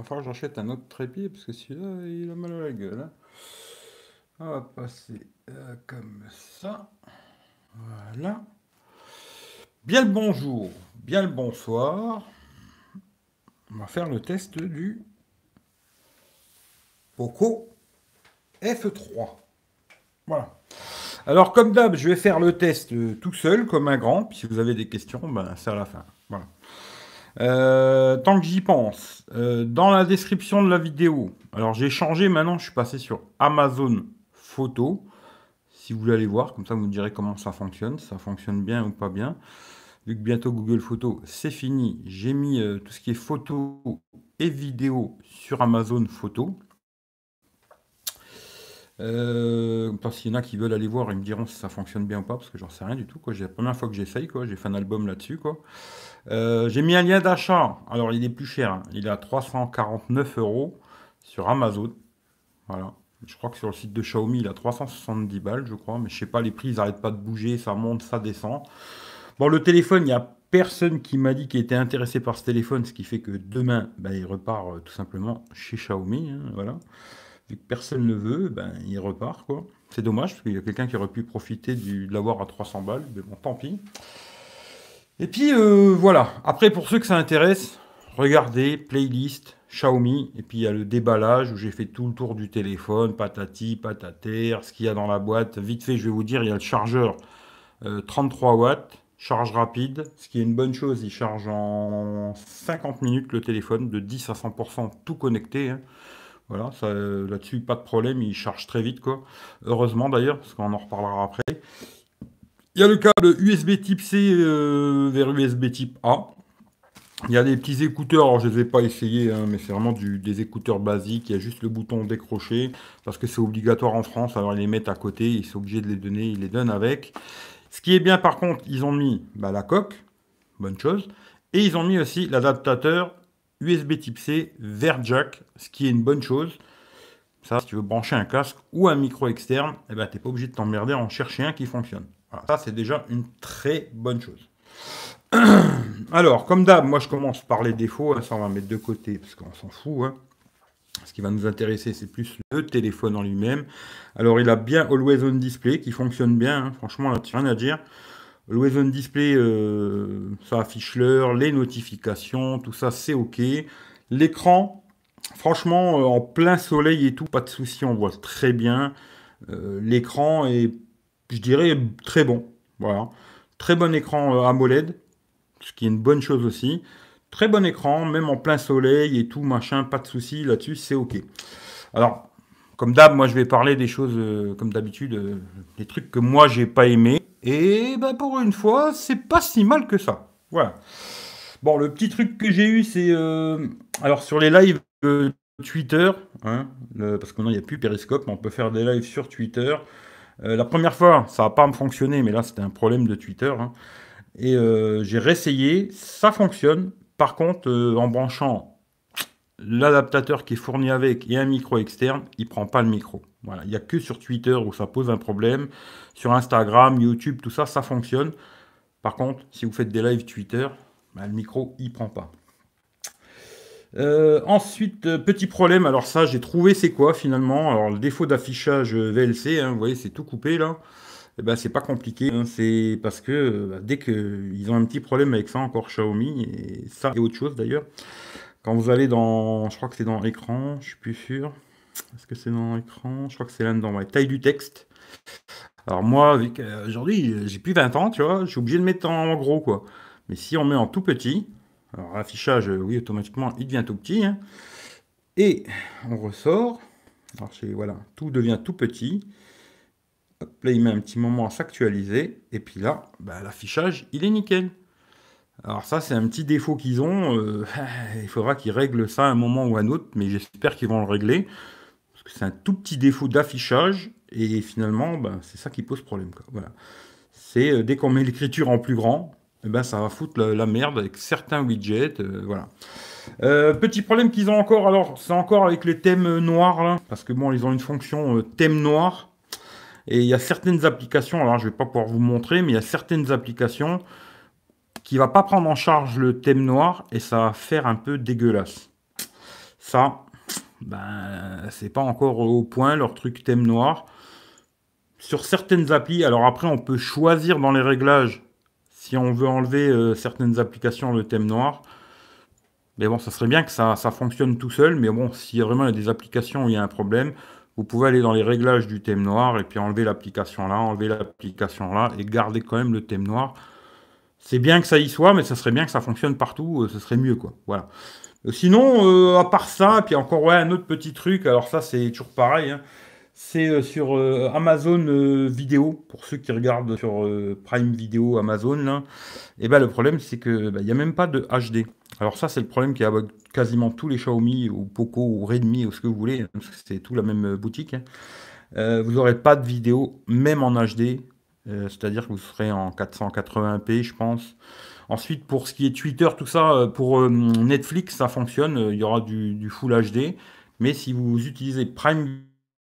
Enfin, j'achète un autre trépied parce que celui-là, il a mal à la gueule. Hein. On va passer euh, comme ça. Voilà. Bien le bonjour, bien le bonsoir. On va faire le test du Poco F3. Voilà. Alors, comme d'hab, je vais faire le test euh, tout seul, comme un grand. si vous avez des questions, ben, c'est à la fin. Euh, tant que j'y pense, euh, dans la description de la vidéo, alors j'ai changé maintenant, je suis passé sur Amazon Photo. Si vous voulez aller voir, comme ça vous me direz comment ça fonctionne, ça fonctionne bien ou pas bien. Vu que bientôt Google Photo, c'est fini, j'ai mis euh, tout ce qui est photo et vidéo sur Amazon Photo. parce qu'il y en a qui veulent aller voir, ils me diront si ça fonctionne bien ou pas, parce que j'en sais rien du tout. C'est la première fois que j'essaye, quoi. j'ai fait un album là-dessus. Euh, j'ai mis un lien d'achat. Alors, il est plus cher. Hein. Il est à 349 euros sur Amazon. Voilà. Je crois que sur le site de Xiaomi, il a 370 balles, je crois. Mais je sais pas, les prix, ils n'arrêtent pas de bouger. Ça monte, ça descend. Bon, le téléphone, il n'y a personne qui m'a dit qu'il était intéressé par ce téléphone. Ce qui fait que demain, ben, il repart euh, tout simplement chez Xiaomi. Hein, voilà. Vu que personne ne veut, ben, il repart, quoi. C'est dommage, parce qu'il y a quelqu'un qui aurait pu profiter de l'avoir à 300 balles. Mais bon, tant pis. Et puis euh, voilà, après pour ceux que ça intéresse, regardez, playlist, Xiaomi, et puis il y a le déballage où j'ai fait tout le tour du téléphone, patati, patater, ce qu'il y a dans la boîte. Vite fait, je vais vous dire, il y a le chargeur 33 euh, watts, charge rapide, ce qui est une bonne chose, il charge en 50 minutes le téléphone, de 10 à 100% tout connecté. Hein. Voilà, euh, là-dessus, pas de problème, il charge très vite, quoi. Heureusement d'ailleurs, parce qu'on en reparlera après. Il y a le câble USB type C euh, vers USB type A. Il y a des petits écouteurs, je ne les ai pas essayés, hein, mais c'est vraiment des écouteurs basiques. Il y a juste le bouton décrocher, parce que c'est obligatoire en France, alors ils les mettent à côté, ils sont obligés de les donner, ils les donnent avec. Ce qui est bien par contre, ils ont mis bah, la coque, bonne chose, et ils ont mis aussi l'adaptateur USB type C vers jack, ce qui est une bonne chose. Ça, si tu veux brancher un casque ou un micro externe, eh ben, tu n'es pas obligé de t'emmerder en chercher un qui fonctionne ça, c'est déjà une très bonne chose. Alors, comme d'hab, moi, je commence par les défauts. Hein, ça, on va mettre de côté parce qu'on s'en fout. Hein. Ce qui va nous intéresser, c'est plus le téléphone en lui-même. Alors, il a bien Always On Display qui fonctionne bien. Hein. Franchement, là, rien à dire. Always On Display, euh, ça affiche l'heure, les notifications, tout ça, c'est OK. L'écran, franchement, euh, en plein soleil et tout, pas de souci, on voit très bien. Euh, l'écran est je dirais très bon. Voilà. Très bon écran euh, AMOLED, ce qui est une bonne chose aussi. Très bon écran, même en plein soleil et tout, machin, pas de soucis là-dessus, c'est OK. Alors, comme d'hab, moi je vais parler des choses, euh, comme d'habitude, euh, des trucs que moi j'ai pas aimé. Et ben, pour une fois, c'est pas si mal que ça. Voilà. Bon, le petit truc que j'ai eu, c'est. alors, sur les lives Twitter, hein, parce que maintenant il n'y a plus Periscope, mais on peut faire des lives sur Twitter. Euh, la première fois, ça n'a pas fonctionné, mais là, c'était un problème de Twitter. Hein. Et euh, j'ai réessayé, ça fonctionne. Par contre, euh, en branchant l'adaptateur qui est fourni avec et un micro externe, il ne prend pas le micro. Voilà, il n'y a que sur Twitter où ça pose un problème. Sur Instagram, YouTube, tout ça, ça fonctionne. Par contre, si vous faites des lives Twitter, bah, le micro, il ne prend pas. Euh, ensuite, euh, petit problème, alors ça j'ai trouvé c'est quoi finalement. Alors le défaut d'affichage VLC, hein, vous voyez c'est tout coupé là. Et eh ben, c'est pas compliqué. Hein. C'est parce que euh, bah, dès qu'ils ont un petit problème avec ça, encore Xiaomi, et ça et autre chose d'ailleurs. Quand vous allez dans, je crois que c'est dans écran, je suis plus sûr. Est-ce que c'est dans écran Je crois que c'est là-dedans. Taille du texte. Alors moi, aujourd'hui, j'ai plus 20 ans, tu vois, je suis obligé de mettre en gros quoi. Mais si on met en tout petit, alors, affichage, euh, oui, automatiquement, il devient tout petit. Hein. Et on ressort. Alors, voilà, tout devient tout petit. Hop, là, il met un petit moment à s'actualiser. Et puis là, bah, l'affichage, il est nickel. Alors ça, c'est un petit défaut qu'ils ont. Euh, il faudra qu'ils règlent ça à un moment ou à un autre, mais j'espère qu'ils vont le régler. Parce que c'est un tout petit défaut d'affichage. Et finalement, bah, c'est ça qui pose problème. Voilà. C'est euh, dès qu'on met l'écriture en plus grand, eh ben, ça va foutre la, merde avec certains widgets. Euh, voilà. Euh, petit problème qu'ils ont encore, alors c'est encore avec les thèmes euh, noirs, parce que bon, ils ont une fonction thème noir. Et il y a certaines applications, alors je ne vais pas pouvoir vous montrer, mais il y a certaines applications qui ne vont pas prendre en charge le thème noir et ça va faire un peu dégueulasse. Ça, ben, c'est pas encore au point leur truc thème noir. Sur certaines applis, alors après on peut choisir dans les réglages si on veut enlever euh, certaines applications, le thème noir, mais bon, ça serait bien que ça, fonctionne tout seul, mais bon, si vraiment il y a des applications où il y a un problème, vous pouvez aller dans les réglages du thème noir et puis enlever l'application là, enlever l'application là et garder quand même le thème noir. C'est bien que ça y soit, mais ça serait bien que ça fonctionne partout, euh, ce serait mieux quoi. Voilà. Euh, sinon, à part ça, puis encore un autre petit truc, alors ça c'est toujours pareil. Hein. C'est euh, sur euh, Amazon euh, Vidéo, pour ceux qui regardent sur Prime Vidéo Amazon. Et eh ben, le problème, c'est qu'il n'y bah, a même pas de HD. Alors ça, c'est le problème qui y avec quasiment tous les Xiaomi ou Poco ou Redmi ou ce que vous voulez, hein, c'est tout la même boutique. Hein. vous n'aurez pas de vidéo, même en HD. C'est-à-dire que vous serez en 480p, je pense. Ensuite, pour ce qui est Twitter, tout ça, pour Netflix, ça fonctionne. Il y aura du, du Full HD. Mais si vous utilisez Prime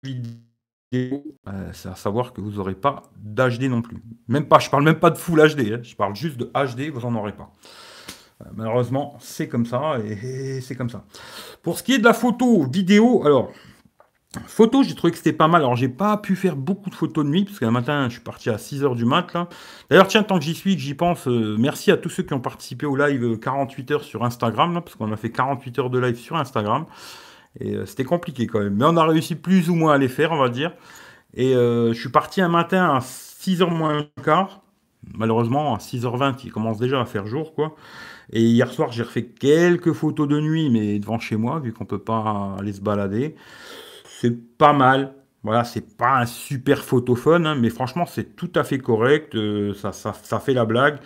vidéo, euh, c'est à savoir que vous n'aurez pas d'HD non plus. Même pas, je parle même pas de full HD, hein. je parle juste de HD, vous n'en aurez pas. Euh, malheureusement, c'est comme ça et, c'est comme ça. Pour ce qui est de la photo, vidéo, alors, photo, j'ai trouvé que c'était pas mal. Alors, j'ai pas pu faire beaucoup de photos de nuit parce qu'un matin, je suis parti à 6h du mat. D'ailleurs, tiens, tant que j'y suis, que j'y pense, euh, merci à tous ceux qui ont participé au live 48 heures sur Instagram, parce qu'on a fait 48 heures de live sur Instagram. Et euh, c'était compliqué quand même. Mais on a réussi plus ou moins à les faire, on va dire. Et euh, je suis parti un matin à 6h moins quart. Malheureusement, à 6h20, qui commence déjà à faire jour, quoi. Et hier soir, j'ai refait quelques photos de nuit, mais devant chez moi, vu qu'on ne peut pas aller se balader. C'est pas mal. Voilà, c'est pas un super photophone, hein, mais franchement, c'est tout à fait correct. Euh, ça, ça fait la blague.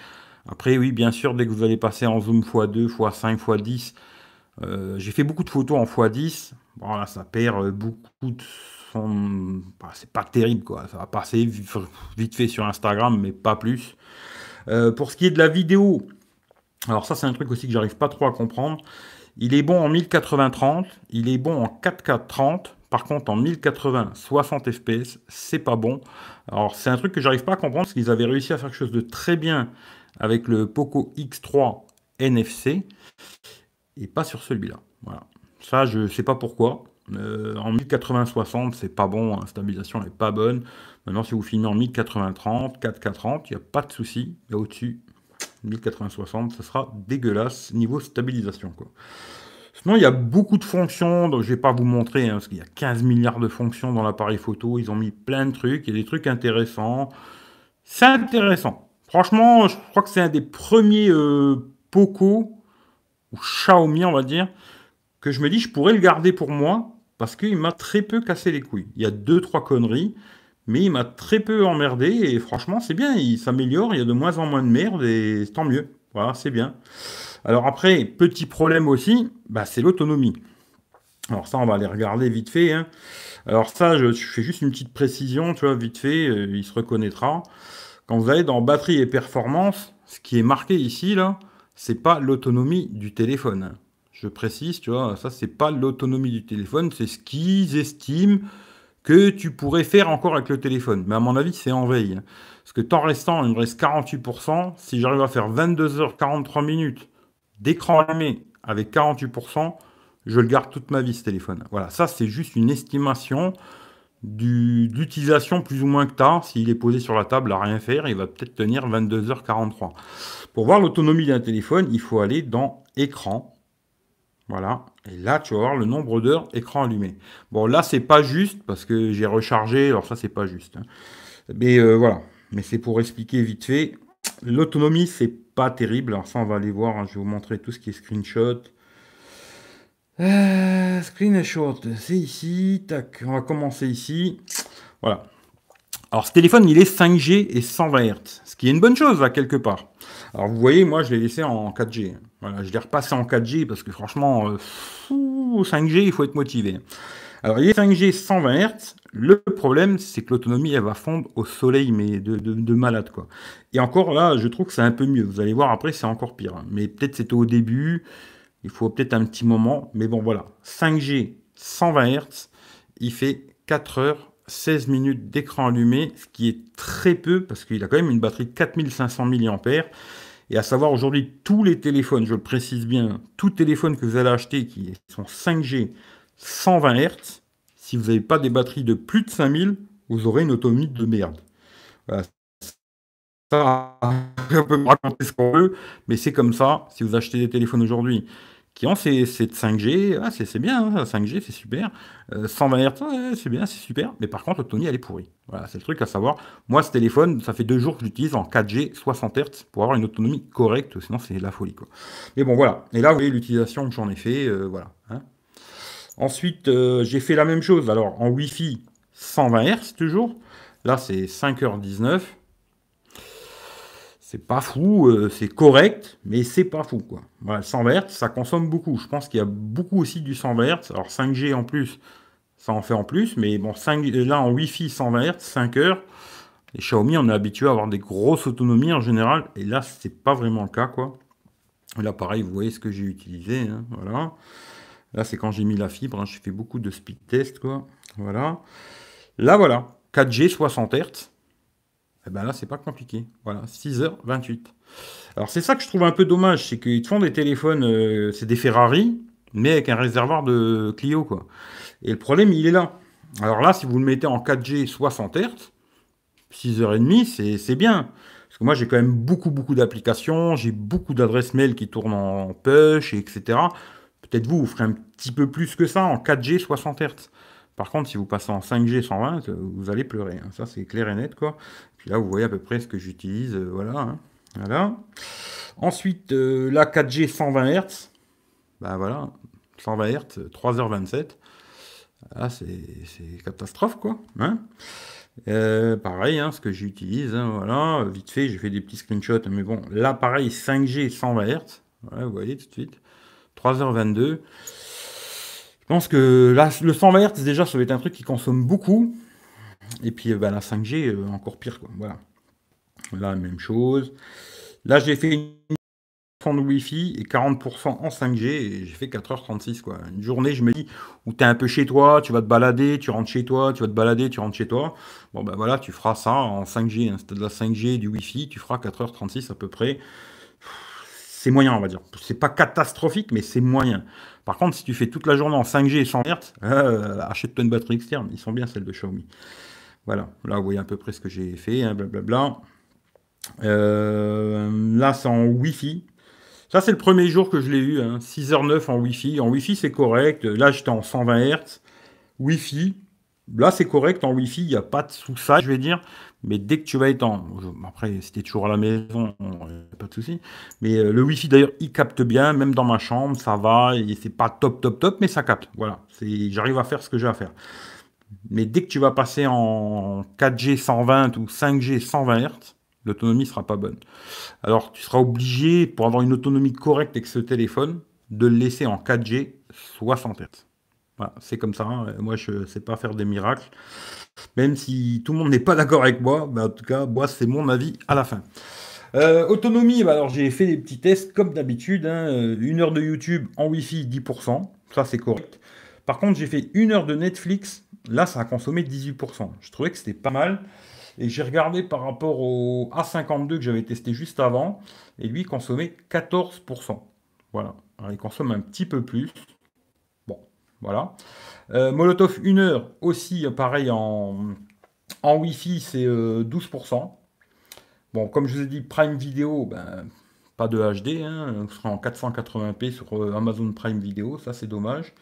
Après, oui, bien sûr, dès que vous allez passer en zoom x2, x5, x10, euh, j'ai fait beaucoup de photos en x10. Bon, ça perd euh, beaucoup de son. Bah, c'est pas terrible, quoi. Ça va passer vite fait sur Instagram, mais pas plus. Euh, pour ce qui est de la vidéo, alors ça, c'est un truc aussi que j'arrive pas trop à comprendre. Il est bon en 1080-30, il est bon en 4K-30. Par contre, en 1080, 60 fps, c'est pas bon. Alors, c'est un truc que j'arrive pas à comprendre parce qu'ils avaient réussi à faire quelque chose de très bien avec le Poco X3 NFC et pas sur celui-là. Voilà. Ça, je sais pas pourquoi. Euh, en 1080-60, c'est pas bon, la stabilisation n'est pas bonne. Maintenant, si vous filmez en 1080-30, 4K30, il n'y a pas de souci. là au-dessus, 1080-60, ça sera dégueulasse niveau stabilisation. Quoi. Sinon, il y a beaucoup de fonctions, donc je ne vais pas vous montrer, hein, parce qu'il y a 15 milliards de fonctions dans l'appareil photo. Ils ont mis plein de trucs, il y a des trucs intéressants. C'est intéressant. Franchement, je crois que c'est un des premiers euh, POCO ou Xiaomi, on va dire, que je me dis, je pourrais le garder pour moi, parce qu'il m'a très peu cassé les couilles. Il y a deux, trois conneries, mais il m'a très peu emmerdé, et franchement, c'est bien, il s'améliore, il y a de moins en moins de merde, et tant mieux. Voilà, c'est bien. Alors après, petit problème aussi, bah, c'est l'autonomie. Alors ça, on va aller regarder vite fait. Hein. Alors ça, je, fais juste une petite précision, tu vois, vite fait, euh, il se reconnaîtra. Quand vous allez dans batterie et performance, ce qui est marqué ici, là, c'est pas l'autonomie du téléphone. Je précise, tu vois, ça c'est pas l'autonomie du téléphone, c'est ce qu'ils estiment que tu pourrais faire encore avec le téléphone. Mais à mon avis, c'est en veille. Parce que temps restant, il me reste 48%. Si j'arrive à faire 22h43 minutes d'écran allumé avec 48%, je le garde toute ma vie ce téléphone. Voilà, ça c'est juste une estimation d'utilisation plus ou moins que tard, S'il est posé sur la table à rien faire, il va peut-être tenir 22h43. Pour voir l'autonomie d'un téléphone, il faut aller dans écran. Voilà. Et là, tu vas voir le nombre d'heures écran allumé. Bon, là, c'est pas juste parce que j'ai rechargé. Alors, ça, c'est pas juste. Hein. Mais euh, voilà. Mais c'est pour expliquer vite fait. L'autonomie, c'est pas terrible. Alors, ça, on va aller voir. Hein. Je vais vous montrer tout ce qui est screenshot. Euh, screen screenshot, c'est ici. Tac, on va commencer ici. Voilà. Alors ce téléphone, il est 5G et 120 Hz, ce qui est une bonne chose là quelque part. Alors vous voyez, moi je l'ai laissé en 4G. Voilà, je l'ai repassé en 4G parce que franchement, 5G, euh, il faut être motivé. Alors il est 5G 120 Hz. Le problème, c'est que l'autonomie, elle va fondre au soleil, mais de, de, malade quoi. Et encore là, je trouve que c'est un peu mieux. Vous allez voir après, c'est encore pire. Mais peut-être c'était au début. Il faut peut-être un petit moment, mais bon voilà. 5G 120 Hz, il fait 4 heures 16 minutes d'écran allumé, ce qui est très peu parce qu'il a quand même une batterie de 4500 mAh. Et à savoir aujourd'hui, tous les téléphones, je le précise bien, les téléphones que vous allez acheter qui sont 5G 120 Hz, si vous n'avez pas des batteries de plus de 5000, vous aurez une autonomie de merde. Voilà. Ça, on peut raconter ce qu'on veut, mais c'est comme ça si vous achetez des téléphones aujourd'hui qui ont cette 5G, ah, c'est bien, 5G hein, c'est super, 120 euh, Hz, c'est bien, c'est super, mais par contre l'autonomie elle est pourrie. Voilà, c'est le truc à savoir. Moi ce téléphone, ça fait deux jours que j'utilise en 4G 60 Hz pour avoir une autonomie correcte, sinon c'est de la folie Mais bon voilà, et là vous voyez l'utilisation que j'en ai fait, euh, voilà. Hein. Ensuite euh, j'ai fait la même chose, alors en Wi-Fi 120 Hz toujours, là c'est 5h19, c'est pas fou, euh, c'est correct, mais c'est pas fou. Quoi. Voilà, 100 Hz, ça consomme beaucoup. Je pense qu'il y a beaucoup aussi du 100 Hz. Alors 5G en plus, ça en fait en plus, mais bon, 5, là en Wi-Fi 120 Hz, 5 heures, les Xiaomi, on est habitué à avoir des grosses autonomies en général, et là, c'est pas vraiment le cas. quoi. Là, pareil, vous voyez ce que j'ai utilisé. Hein, voilà. Là, c'est quand j'ai mis la fibre. Hein, je fais beaucoup de speed test. Quoi. Voilà. Là, voilà. 4G 60 Hz. Eh ben là, c'est pas compliqué. Voilà, 6h28. Alors c'est ça que je trouve un peu dommage, c'est qu'ils te font des téléphones, euh, c'est des Ferrari, mais avec un réservoir de Clio, quoi. Et le problème, il est là. Alors là, si vous le mettez en 4G 60 Hz, 6h30, c'est bien. Parce que moi, j'ai quand même beaucoup, beaucoup d'applications, j'ai beaucoup d'adresses mail qui tournent en push, etc. Peut-être vous, vous ferez un petit peu plus que ça en 4G 60 Hz. Par contre, si vous passez en 5G 120, euh, vous allez pleurer. Hein. Ça, c'est clair et net, quoi. Puis là, vous voyez à peu près ce que j'utilise. Euh, voilà. Hein. Voilà. Ensuite, euh, la 4G 120 Hz. Bah voilà, 120 Hz, 3h27. c'est catastrophe, quoi. Hein. pareil, ce que j'utilise, voilà, vite fait, j'ai fait des petits screenshots, mais bon, là, pareil, 5G 120 Hz, vous voyez tout de suite, 3h22, je pense que là, le 120 Hz, déjà, ça va être un truc qui consomme beaucoup. Et puis euh, bah, la 5G, euh, encore pire. Quoi. Voilà. Là, même chose. Là, j'ai fait une de Wi-Fi et 40% en 5G et j'ai fait 4h36 quoi. Une journée, je me dis où tu es un peu chez toi, tu vas te balader, tu rentres chez toi, tu vas te balader, tu rentres chez toi. Bon ben voilà, tu feras ça en 5G, c'était hein. de la 5G, du Wi-Fi, tu feras 4h36 à peu près c'est moyen, on va dire. C'est pas catastrophique, mais c'est moyen. Par contre, si tu fais toute la journée en 5G et 100 Hz, euh, achète-toi une batterie externe. Ils sont bien, celles de Xiaomi. Voilà, là, vous voyez à peu près ce que j'ai fait, hein, blablabla. Euh, là, c'est en Wi-Fi. Ça, c'est le premier jour que je l'ai eu, 6h09 hein. en Wi-Fi. En Wi-Fi, c'est correct. Là, j'étais en 120 Hz. Wi-Fi, Là, c'est correct. En Wi-Fi, il n'y a pas de sous ça, je vais dire. Mais dès que tu vas être en. Après, c'était es toujours à la maison, pas de souci. Mais euh, le Wi-Fi, d'ailleurs, il capte bien, même dans ma chambre, ça va. Et c'est pas top, top, top, mais ça capte. Voilà. J'arrive à faire ce que j'ai à faire. Mais dès que tu vas passer en 4G 120 ou 5G 120 Hz, l'autonomie sera pas bonne. Alors, tu seras obligé, pour avoir une autonomie correcte avec ce téléphone, de le laisser en 4G 60 Hz c'est comme ça. Hein. Moi, je ne sais pas faire des miracles. Même si tout le monde n'est pas d'accord avec moi, en tout cas, moi, c'est mon avis à la fin. Euh, autonomie, bah, alors j'ai fait des petits tests comme d'habitude. Hein. Euh, une heure de YouTube en Wi-Fi, 10%. Ça, c'est correct. Par contre, j'ai fait une heure de Netflix. Là, ça a consommé 18%. Je trouvais que c'était pas mal. Et j'ai regardé par rapport au A52 que j'avais testé juste avant. Et lui, consommait 14%. Voilà. il consomme un petit peu plus. Voilà. Euh, Molotov 1 heure aussi, pareil, en, en Wi-Fi, c'est 12%. Euh, bon, comme je vous ai dit, Prime Video, ben, pas de HD, hein. on sera en 480p sur euh, Amazon Prime Video, ça c'est dommage.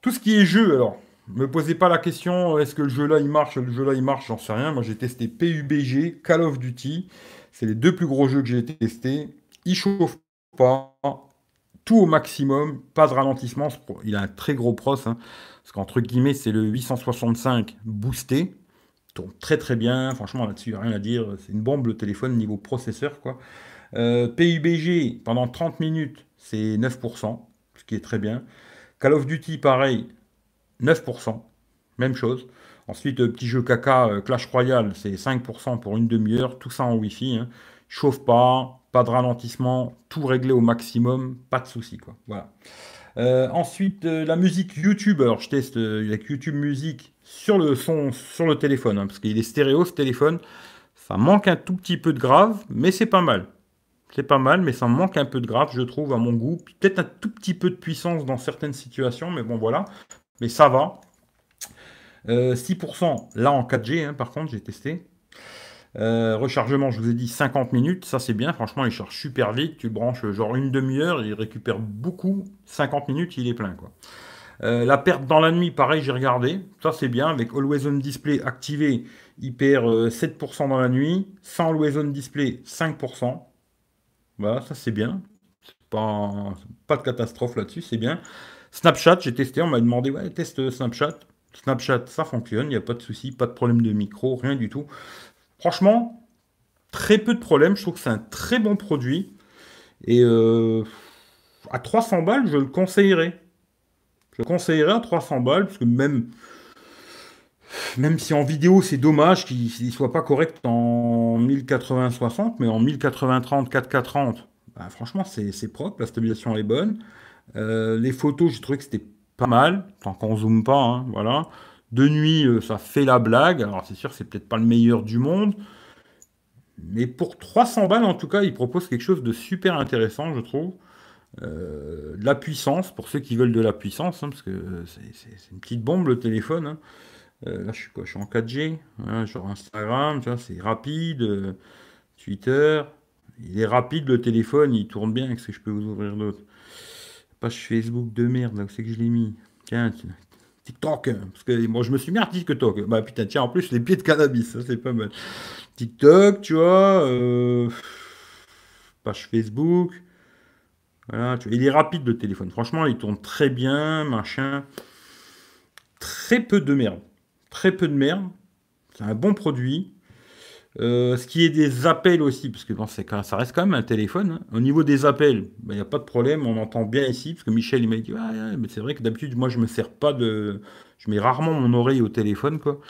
Tout ce qui est jeu, alors, me posez pas la question, est-ce que le jeu là il marche, le jeu là il marche, j'en sais rien. Moi j'ai testé PUBG, Call of Duty, c'est les deux plus gros jeux que j'ai testés. Ils chauffe pas, tout au maximum, pas de ralentissement. Il a un très gros pros, hein, parce qu'entre guillemets, c'est le 865 boosté. Donc très très bien, franchement là-dessus, rien à dire. C'est une bombe le téléphone niveau processeur. quoi. Euh, PUBG, pendant 30 minutes, c'est 9%, ce qui est très bien. Call of Duty, pareil, 9%, même chose. Ensuite, euh, petit jeu caca, euh, Clash Royale, c'est 5% pour une demi-heure, tout ça en Wifi, hein. Chauffe pas, pas de ralentissement, tout réglé au maximum, pas de souci quoi. Voilà. Euh, ensuite, euh, la musique YouTube. Alors, je teste euh, YouTube musique sur le son, sur le téléphone, hein, parce qu'il est stéréo ce téléphone. Ça manque un tout petit peu de grave, mais c'est pas mal. C'est pas mal, mais ça manque un peu de grave, je trouve, à mon goût. Peut-être un tout petit peu de puissance dans certaines situations, mais bon, voilà. Mais ça va. 6%, là en 4G, hein, par contre, j'ai testé. Euh, rechargement, je vous ai dit 50 minutes, ça c'est bien, franchement il charge super vite, tu le branches genre une demi-heure, il récupère beaucoup, 50 minutes il est plein quoi. Euh, la perte dans la nuit, pareil, j'ai regardé. Ça, c'est bien. Avec Always On Display activé, il perd 7% dans la nuit. Sans Always On Display, 5%. Voilà, ça, c'est bien. Pas, pas de catastrophe là-dessus, c'est bien. Snapchat, j'ai testé. On m'a demandé, ouais, teste euh, Snapchat. Snapchat, ça fonctionne, il n'y a pas de souci, pas de problème de micro, rien du tout. Franchement, très peu de problèmes. Je trouve que c'est un très bon produit. Et euh, à 300 balles, je le conseillerais. Je le conseillerais à 300 balles, parce que même, même si en vidéo, c'est dommage qu'il ne soit pas correct en 1080-60, mais en 1080-30, 4K30, ben, franchement, c'est propre, la stabilisation est bonne. Euh, les photos, j'ai trouvé que c'était pas mal, tant qu'on zoome pas, hein, voilà. De nuit, euh, ça fait la blague. Alors, c'est sûr, c'est peut-être pas le meilleur du monde. Mais pour 300 balles, en tout cas, il propose quelque chose de super intéressant, je trouve. Euh, la puissance, pour ceux qui veulent de la puissance, hein, parce que euh, c'est une petite bombe le téléphone. Hein. là, je suis quoi Je suis en 4G. genre hein, Instagram, c'est rapide. Twitter. Il est rapide le téléphone, il tourne bien. est ce que je peux vous ouvrir d'autres Page Facebook de merde, là où c'est que je l'ai mis Tiens, TikTok, hein, parce que moi je me suis mis à TikTok. Bah putain, tiens, en plus les pieds de cannabis, ça c'est pas mal. TikTok, tu vois, euh, page Facebook. Voilà, tu vois. Il est rapide le téléphone, franchement, il tourne très bien, machin. Très peu de merde. Très peu de merde. C'est un bon produit. Euh, ce qui est des appels aussi, parce que ça reste quand même un téléphone. Hein. Au niveau des appels, il ben, n'y a pas de problème, on entend bien ici, parce que Michel m'a dit, c'est vrai que d'habitude, moi je me sers pas de... Je mets rarement mon oreille au téléphone, quoi.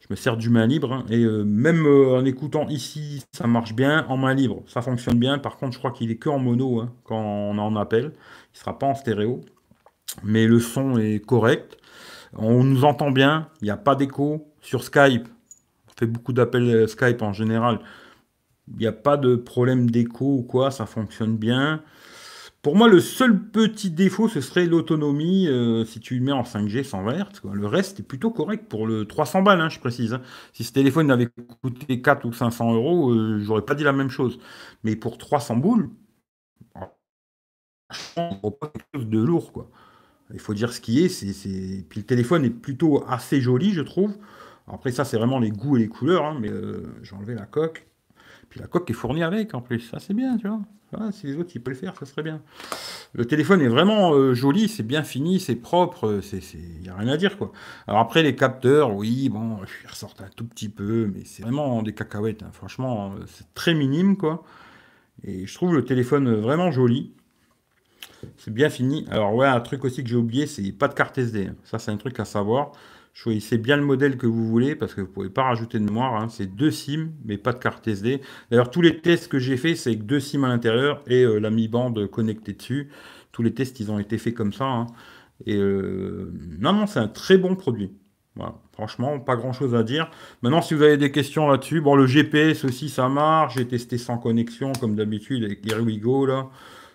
Je me sers du main libre, hein. et euh, même euh, en écoutant ici, ça marche bien, en main libre, ça fonctionne bien. Par contre, je crois qu'il est que en mono, hein, quand on en appelle. Il ne sera pas en stéréo, mais le son est correct. On nous entend bien, il n'y a pas d'écho. Sur Skype, beaucoup d'appels euh, Skype en général. Il n'y a pas de problème d'écho ou quoi, ça fonctionne bien. Pour moi, le seul petit défaut, ce serait l'autonomie euh, si tu le mets en 5G 100 quoi Le reste est plutôt correct pour le 300 balles, hein, je précise. Hein. Si ce téléphone avait coûté 4 ou 500 euros, euh, j'aurais pas dit la même chose. Mais pour 300 boules, de lourd. Quoi. Il faut dire ce qui est. c'est Puis le téléphone est plutôt assez joli, je trouve. Après, ça, c'est vraiment les goûts et les couleurs, hein, mais euh, j'ai enlevé la coque. Puis la coque est fournie avec, en plus. Ça, c'est bien, tu vois. Ah, si les autres, ils peuvent le faire, ça serait bien. Le téléphone est vraiment euh, joli, c'est bien fini, c'est propre, il euh, n'y a rien à dire, quoi. Alors après, les capteurs, oui, bon, ils ressortent un tout petit peu, mais c'est vraiment des cacahuètes, hein. franchement, c'est très minime, quoi. Et je trouve le téléphone vraiment joli. C'est bien fini. Alors ouais, un truc aussi que j'ai oublié, c'est pas de carte SD. Ça, c'est un truc à savoir choisissez bien le modèle que vous voulez parce que vous ne pouvez pas rajouter de mémoire. Hein. C'est deux SIM, mais pas de carte SD. D'ailleurs, tous les tests que j'ai fait, c'est avec deux SIM à l'intérieur et euh, la mi-bande connectée dessus. Tous les tests, ils ont été faits comme ça. Hein. Et euh, non, non, c'est un très bon produit. Franchement, pas grand chose à dire. Maintenant, si vous avez des questions là-dessus, bon, le GPS aussi, ça marche. J'ai testé sans connexion, comme d'habitude, avec Here là.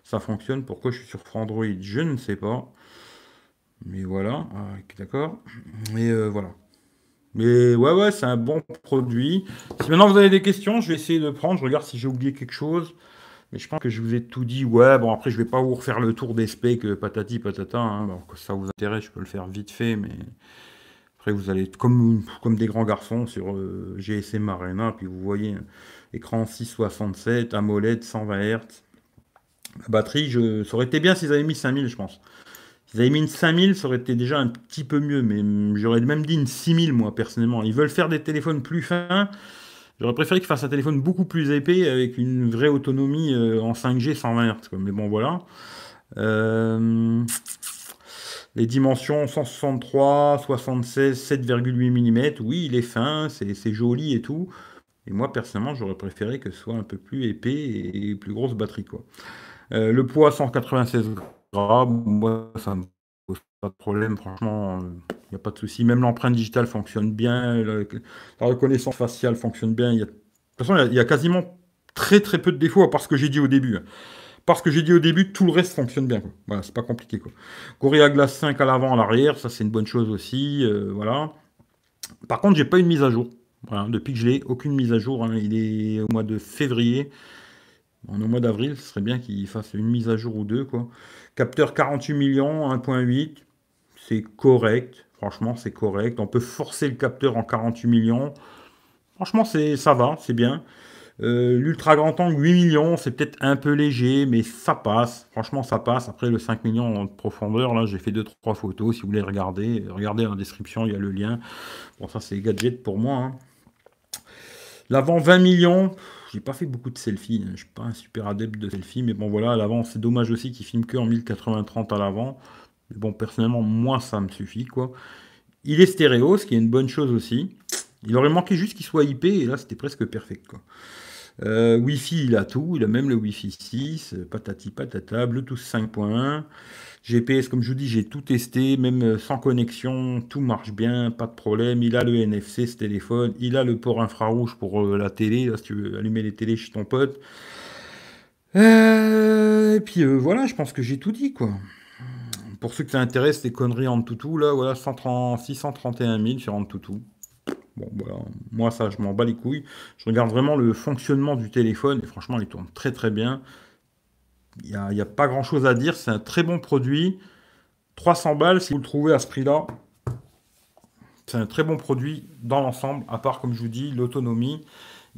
Ça fonctionne. Pourquoi je suis sur Android Je ne sais pas. Mais voilà, euh, d'accord. Mais euh, voilà. Mais ouais, ouais, c'est un bon produit. Si maintenant vous avez des questions, je vais essayer de prendre. Je regarde si j'ai oublié quelque chose. Mais je pense que je vous ai tout dit. Ouais, bon, après, je vais pas vous refaire le tour des specs, euh, patati patata. Alors hein. que ça vous intéresse, je peux le faire vite fait. Mais après, vous allez comme, comme des grands garçons sur GSM Arena. Puis vous voyez, écran 667, AMOLED 120 Hz. La batterie, je... ça aurait été bien s'ils avaient mis 5000, je pense. Ils mis une 5000, ça aurait été déjà un petit peu mieux, mais j'aurais même dit une 6000, moi, personnellement. Ils veulent faire des téléphones plus fins. J'aurais préféré qu'ils fassent un téléphone beaucoup plus épais, avec une vraie autonomie euh, en 5G 120 Hz. Mais bon, voilà. Euh, les dimensions 163, 76, 7,8 mm. Oui, il est fin, c'est joli et tout. Et moi, personnellement, j'aurais préféré que ce soit un peu plus épais et plus grosse batterie. Quoi. Euh, le poids 196 ah, moi, ça me pose pas de problème, franchement, il euh, n'y a pas de souci. Même l'empreinte digitale fonctionne bien, la, reconnaissance faciale fonctionne bien. de toute façon, il y, a quasiment très très peu de défauts, à part ce que j'ai dit au début. Parce que j'ai dit au début, tout le reste fonctionne bien. Voilà, c'est pas compliqué. Quoi. Gorilla Glass 5 à l'avant, à l'arrière, ça c'est une bonne chose aussi. Euh, voilà. Par contre, j'ai pas une mise à jour. depuis que je l'ai, aucune mise à jour. Hein. Il est au mois de février. au mois d'avril, ce serait bien qu'il fasse une mise à jour ou deux. Quoi. Capteur 48 millions, 1.8, c'est correct. Franchement, c'est correct. On peut forcer le capteur en 48 millions. Franchement, ça va, c'est bien. Euh, l'ultra grand angle, 8 millions, c'est peut-être un peu léger, mais ça passe. Franchement, ça passe. Après, le 5 millions en profondeur, là, j'ai fait 2-3 photos. Si vous voulez regarder, regardez la description, il y a le lien. Bon, ça, c'est gadget pour moi. Hein. L'avant, 20 millions j'ai pas fait beaucoup de selfies. Hein. Je suis pas un super adepte de selfies, mais bon voilà, à l'avant, c'est dommage aussi qu'il filme que en 1080 à l'avant. Mais bon, personnellement, moi, ça me suffit, quoi. Il est stéréo, ce qui est une bonne chose aussi. Il aurait manqué juste qu'il soit IP, et là, c'était presque parfait, quoi. Euh, Wifi, il a tout, il a même le Wifi 6, patati patata, Bluetooth 5.1. GPS, comme je vous dis, j'ai tout testé, même euh, sans connexion, tout marche bien, pas de problème. Il a le NFC, ce téléphone. Il a le port infrarouge pour euh, la télé, si tu veux allumer les télés chez ton pote. Euh, et puis voilà, je pense que j'ai tout dit, quoi. Pour ceux que ça intéresse, les conneries en toutou, là, voilà, 130, 631 000 sur en toutou. Bon, voilà, moi ça, je m'en bats les couilles. Je regarde vraiment le fonctionnement du téléphone, et franchement, il tourne très très bien. Il n'y a, pas grand chose à dire. C'est un très bon produit. 300 balles, si vous le trouvez à ce prix-là, c'est un très bon produit dans l'ensemble, à part, comme je vous dis, l'autonomie.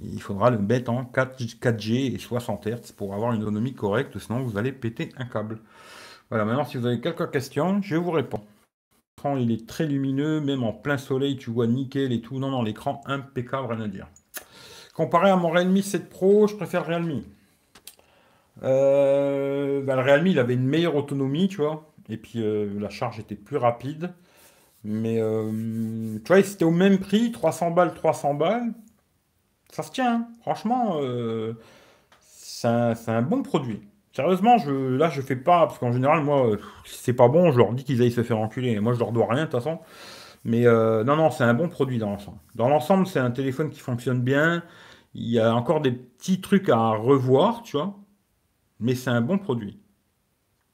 Il faudra le mettre en 4, g et 60 Hz pour avoir une autonomie correcte, sinon vous allez péter un câble. Voilà, maintenant, si vous avez quelques questions, je vous réponds. L'écran, il est très lumineux, même en plein soleil, tu vois nickel et tout. Non, non, l'écran impeccable, rien à dire. Comparé à mon Realme 7 Pro, je préfère Realme. Euh, bah, le Realme, il avait une meilleure autonomie, tu vois. Et puis euh, la charge était plus rapide. Mais euh, tu vois, c'était au même prix, 300 balles, 300 balles. Ça se tient, hein. franchement. c'est un, bon produit. Sérieusement, je, là, je fais pas. Parce qu'en général, moi, c'est pas bon, je leur dis qu'ils aillent se faire enculer. Moi, je leur dois rien, de toute façon. Mais non, non, c'est un bon produit dans l'ensemble. Dans l'ensemble, c'est un téléphone qui fonctionne bien. Il y a encore des petits trucs à revoir, tu vois mais c'est un bon produit.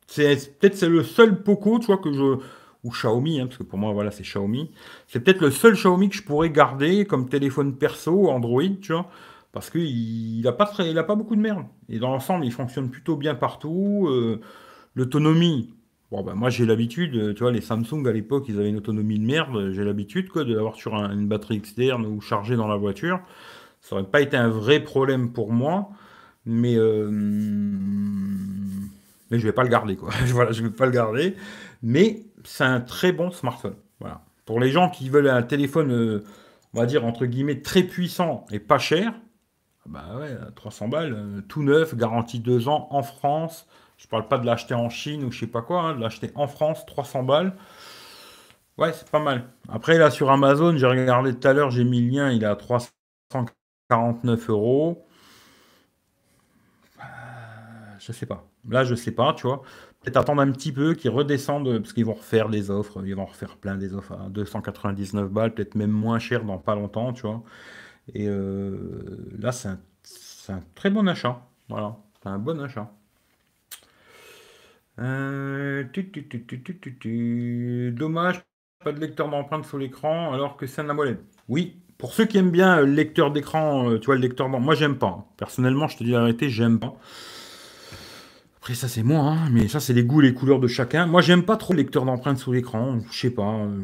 C'est peut-être c'est le seul Poco, tu vois, que je ou Xiaomi, hein, parce que pour moi voilà c'est Xiaomi. C'est peut-être le seul Xiaomi que je pourrais garder comme téléphone perso Android, tu vois, parce qu'il n'a pas il a pas beaucoup de merde. Et dans l'ensemble, il fonctionne plutôt bien partout. Euh, l'autonomie, ben, moi j'ai l'habitude, tu vois, les Samsung à l'époque ils avaient une autonomie de merde. J'ai l'habitude quoi de l'avoir sur une batterie externe ou chargée dans la voiture. Ça n'aurait pas été un vrai problème pour moi mais euh, mais je vais pas le garder quoi. voilà, je vais pas le garder, mais c'est un très bon smartphone. Voilà. Pour les gens qui veulent un téléphone, euh, on va dire entre guillemets très puissant et pas cher, ah bah ouais, 300 euh, balles, tout neuf, garantie 2 ans en France. Je parle pas de l'acheter en Chine ou je sais pas quoi, hein, de l'acheter en France, 300 balles. Ouais, c'est pas mal. Après, là, sur Amazon, j'ai regardé tout à l'heure, j'ai mis le lien, il est à 349 euros je sais pas. Là, je sais pas, tu vois. Peut-être attendre un petit peu qu'ils redescendent, parce qu'ils vont refaire des offres, ils vont refaire plein des offres à 299 balles, peut-être même moins cher dans pas longtemps, tu vois. Et euh, là, c'est un, très bon achat. Voilà, c'est un bon achat. Euh, Dommage, pas de lecteur d'empreinte sur l'écran, alors que c'est un AMOLED. Oui, pour ceux qui aiment bien le lecteur d'écran, euh, tu vois, le lecteur d'empreinte, moi j'aime pas. Personnellement, je te dis la vérité, j'aime pas. Après, ça, c'est moi, hein, mais ça, c'est les goûts les couleurs de chacun. Moi, j'aime pas trop le lecteur d'empreintes sous l'écran. Je sais pas. Euh,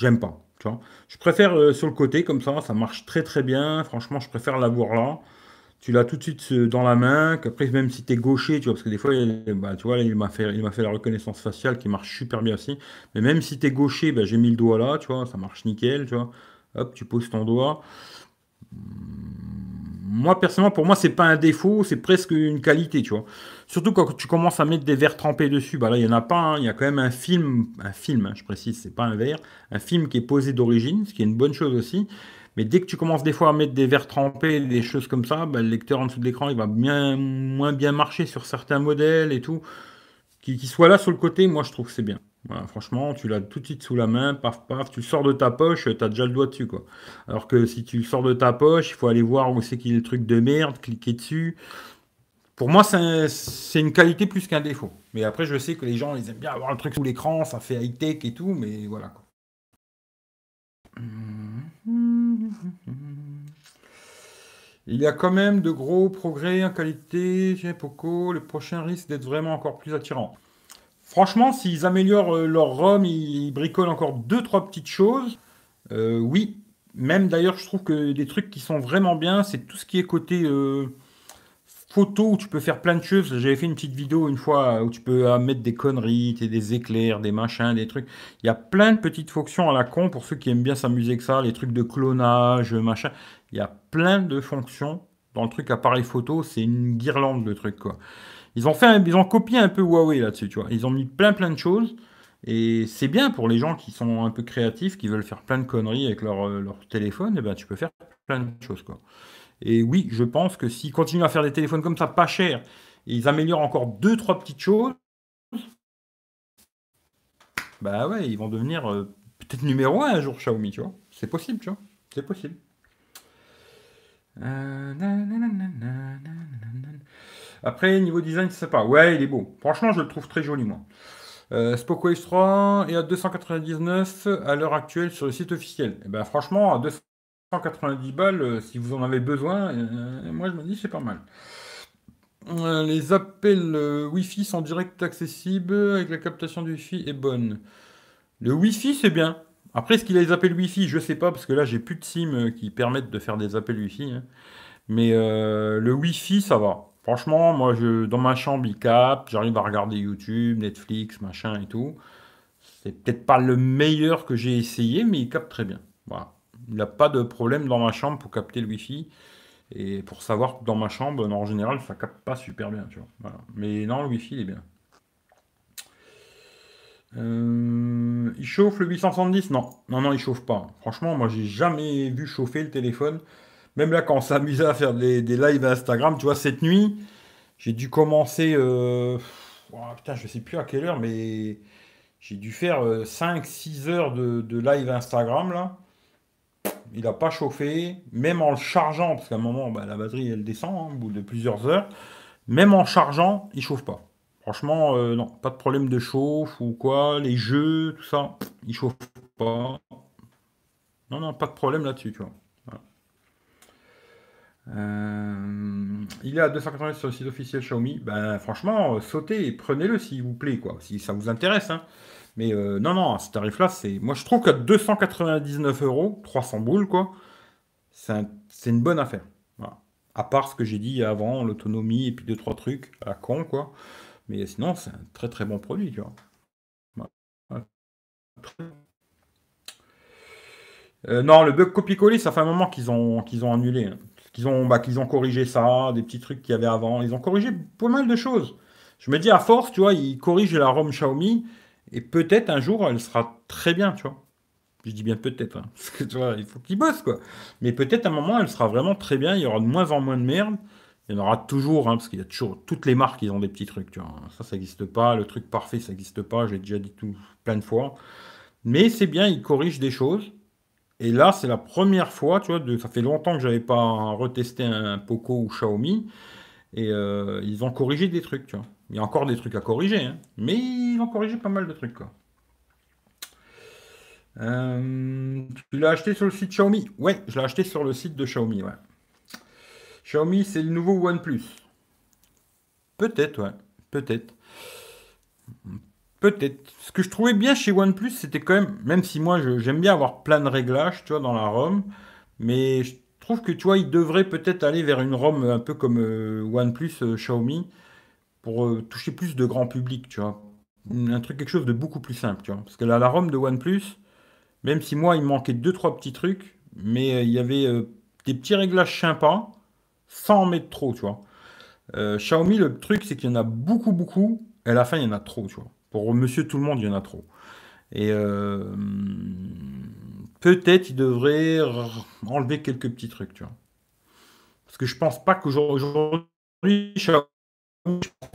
j'aime pas. Tu vois. Je préfère euh, sur le côté, comme ça, ça marche très très bien. Franchement, je préfère l'avoir là. Tu l'as tout de suite euh, dans la main. Qu'après, même si tu es gaucher, tu vois, parce que des fois, bah, tu vois, il m'a fait, il m'a fait la reconnaissance faciale qui marche super bien aussi. Mais même si tu es gaucher, bah, j'ai mis le doigt là, tu vois, ça marche nickel, tu vois. Hop, tu poses ton doigt. Moi, personnellement, pour moi, c'est pas un défaut, c'est presque une qualité, tu vois. Surtout quand tu commences à mettre des verres trempés dessus. Bah là, il n'y en a pas. Hein. Il y a quand même un film, un film, hein, je précise, c'est pas un verre, un film qui est posé d'origine, ce qui est une bonne chose aussi. Mais dès que tu commences des fois à mettre des verres trempés, des choses comme ça, bah, le lecteur en dessous de l'écran, il va bien, moins bien marcher sur certains modèles et tout. Qu'il soit là sur le côté, moi, je trouve que c'est bien. franchement, tu l'as tout de suite sous la main, paf paf, tu le sors de ta poche, tu as déjà le doigt dessus quoi. Alors que si tu le sors de ta poche, il faut aller voir où c'est qu'il est le truc de merde, cliquer dessus. Pour moi, c'est une qualité plus qu'un défaut. Mais après, je sais que les gens, ils aiment bien avoir le truc sous l'écran, ça fait high-tech et tout, mais voilà. Il y a quand même de gros progrès en qualité chez Poco. Le prochain risque d'être vraiment encore plus attirant. Franchement, s'ils améliorent euh, leur ROM, ils bricolent encore deux, trois petites choses. Euh, oui, même d'ailleurs, je trouve que des trucs qui sont vraiment bien, c'est tout ce qui est côté. Euh, photos où tu peux faire plein de choses. J'avais fait une petite vidéo une fois euh, où tu peux euh, mettre des conneries, des éclairs, des machins, des trucs. Il y a plein de petites fonctions à la con pour ceux qui aiment bien s'amuser avec ça, les trucs de clonage, machin. Il y a plein de fonctions dans le truc appareil photo. C'est une guirlande de trucs quoi. Ils ont fait, ils ont copié un peu Huawei là-dessus, tu vois. Ils ont mis plein plein de choses. Et c'est bien pour les gens qui sont un peu créatifs, qui veulent faire plein de conneries avec leur, euh, téléphone, et ben tu peux faire plein de choses quoi. Et oui, je pense que s'ils continuent à faire des téléphones comme ça, pas cher, et ils améliorent encore deux, trois petites choses, bah ouais, ils vont devenir euh, peut-être numéro un un jour Xiaomi, tu vois. C'est possible, tu vois. C'est possible. Euh, Après, niveau design, c'est pas. Ouais, il est beau. Franchement, je le trouve très joli, moi. Euh, s 3 est à 299 à l'heure actuelle sur le site officiel. Et eh ben franchement, à 299... 190 balles, euh, si vous en avez besoin, euh, euh, moi je me dis c'est pas mal. les appels Wi-Fi sont direct accessibles avec la captation du Wi-Fi est bonne. Le Wi-Fi c'est bien. Après, est-ce qu'il a les appels Wi-Fi Je sais pas, parce que là j'ai plus de SIM qui permettent de faire des appels Wi-Fi. Hein. Mais le Wi-Fi ça va. Franchement, moi je, dans ma chambre il capte, j'arrive à regarder YouTube, Netflix, machin et tout. C'est peut-être pas le meilleur que j'ai essayé, mais il capte très bien. Voilà il n'y a pas de problème dans ma chambre pour capter le Wi-Fi. Et pour savoir que dans ma chambre, en général, ça capte pas super bien, tu vois. Mais non, le Wi-Fi, il est bien. Euh, il chauffe le 870 Non, non, non, il chauffe pas. Franchement, moi, j'ai jamais vu chauffer le téléphone. Même là, quand on s'amusait à faire des, lives Instagram, tu vois, cette nuit, j'ai dû commencer. Euh, putain, je sais plus à quelle heure, mais j'ai dû faire 5-6 euh, heures de, de, live Instagram, là il n'a pas chauffé, même en le chargeant, parce qu'à un moment, bah, la batterie, elle descend, hein, au bout de plusieurs heures, même en chargeant, il chauffe pas. Franchement, euh, non, pas de problème de chauffe ou quoi, les jeux, tout ça, il chauffe pas. Non, non, pas de problème là-dessus, tu vois. Euh, il est à 280 sur le site officiel Xiaomi. Ben, franchement, euh, sautez et prenez-le s'il vous plaît, quoi, si ça vous intéresse. Hein. Mais euh, non, non, ce tarif-là, c'est. Moi, je trouve qu'à 299 euros, 300 boules, quoi, c'est une bonne affaire. À part ce que j'ai dit avant, l'autonomie et puis deux, trois trucs à con, quoi. Mais sinon, c'est un très, très bon produit, tu vois. Euh, non, le bug copier coller ça fait un moment qu'ils ont, qu'ils ont annulé. Hein. Qu'ils ont, bah, qu'ils ont corrigé ça, des petits trucs qu'il y avait avant. Ils ont corrigé pas mal de choses. Je me dis, à force, tu vois, ils corrigent la ROM Xiaomi. Et peut-être un jour, elle sera très bien, tu vois. Je dis bien peut-être, hein, parce que tu vois, il faut qu'ils bossent, quoi. Mais peut-être un moment, elle sera vraiment très bien, il y aura de moins en moins de merde. Il y en aura toujours, hein, parce qu'il y a toujours, toutes les marques, ils ont des petits trucs, tu vois. Ça, ça n'existe pas, le truc parfait, ça n'existe pas, j'ai déjà dit tout plein de fois. Mais c'est bien, ils corrigent des choses. Et là, c'est la première fois, tu vois, ça fait longtemps que je n'avais pas retesté un Poco ou Xiaomi, et euh, ils ont corrigé des trucs, tu vois. Il y a encore des trucs à corriger, hein. mais ils ont corrigé pas mal de trucs. Quoi. Euh, tu l'as acheté sur le site Xiaomi Ouais, je l'ai acheté sur le site de Xiaomi, Xiaomi, c'est le nouveau OnePlus. Peut-être, ouais. Peut-être. Peut-être. Ce que je trouvais bien chez OnePlus, c'était quand même, même si moi j'aime bien avoir plein de réglages, tu vois, dans la ROM, mais je trouve que tu vois, il devrait peut-être aller vers une ROM un peu comme euh, OnePlus euh, Xiaomi, pour euh, toucher plus de grand public, tu vois. Un truc, quelque chose de beaucoup plus simple, tu vois. Parce que là, la Rome de OnePlus, même si moi, il manquait deux, trois petits trucs, mais euh, il y avait euh, des petits réglages sympas, sans en mettre trop, tu vois. Xiaomi, le truc, c'est qu'il y en a beaucoup, beaucoup, et à la fin, il y en a trop, tu vois. Pour monsieur tout le monde, il y en a trop. Et peut-être il devrait enlever quelques petits trucs, tu vois. Parce que je pense pas qu'aujourd'hui, Xiaomi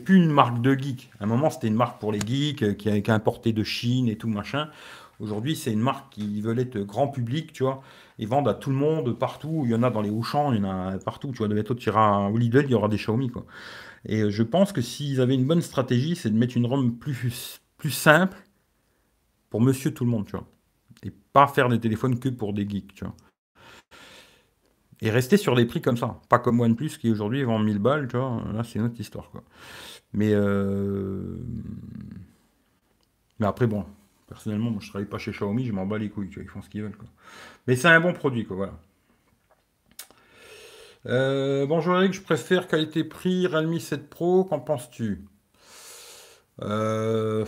plus une marque de geek. À un moment, c'était une marque pour les geeks euh, qui a, été de Chine et tout machin. Aujourd'hui, c'est une marque qui veut être grand public, tu vois, et vendre à tout le monde partout. Il y en a dans les champs, il y en a partout. Tu vois, de bientôt, tu iras au Lidl, il y aura des Xiaomi, quoi. Et euh, je pense que s'ils avaient une bonne stratégie, c'est de mettre une ROM plus, plus simple pour monsieur tout le monde, tu vois. Et pas faire des téléphones que pour des geeks, tu vois. Et rester sur des prix comme ça. Pas comme OnePlus qui aujourd'hui vend 1000 balles, tu vois. Là, c'est une autre histoire, quoi. Mais, euh, Mais après, bon, personnellement, moi, je travaille pas chez Xiaomi, je m'en bats les couilles, tu vois, ils font ce qu'ils veulent, Mais c'est un bon produit, quoi, voilà. Euh, bonjour Eric, je préfère qualité-prix Realme 7 Pro, qu'en penses-tu euh,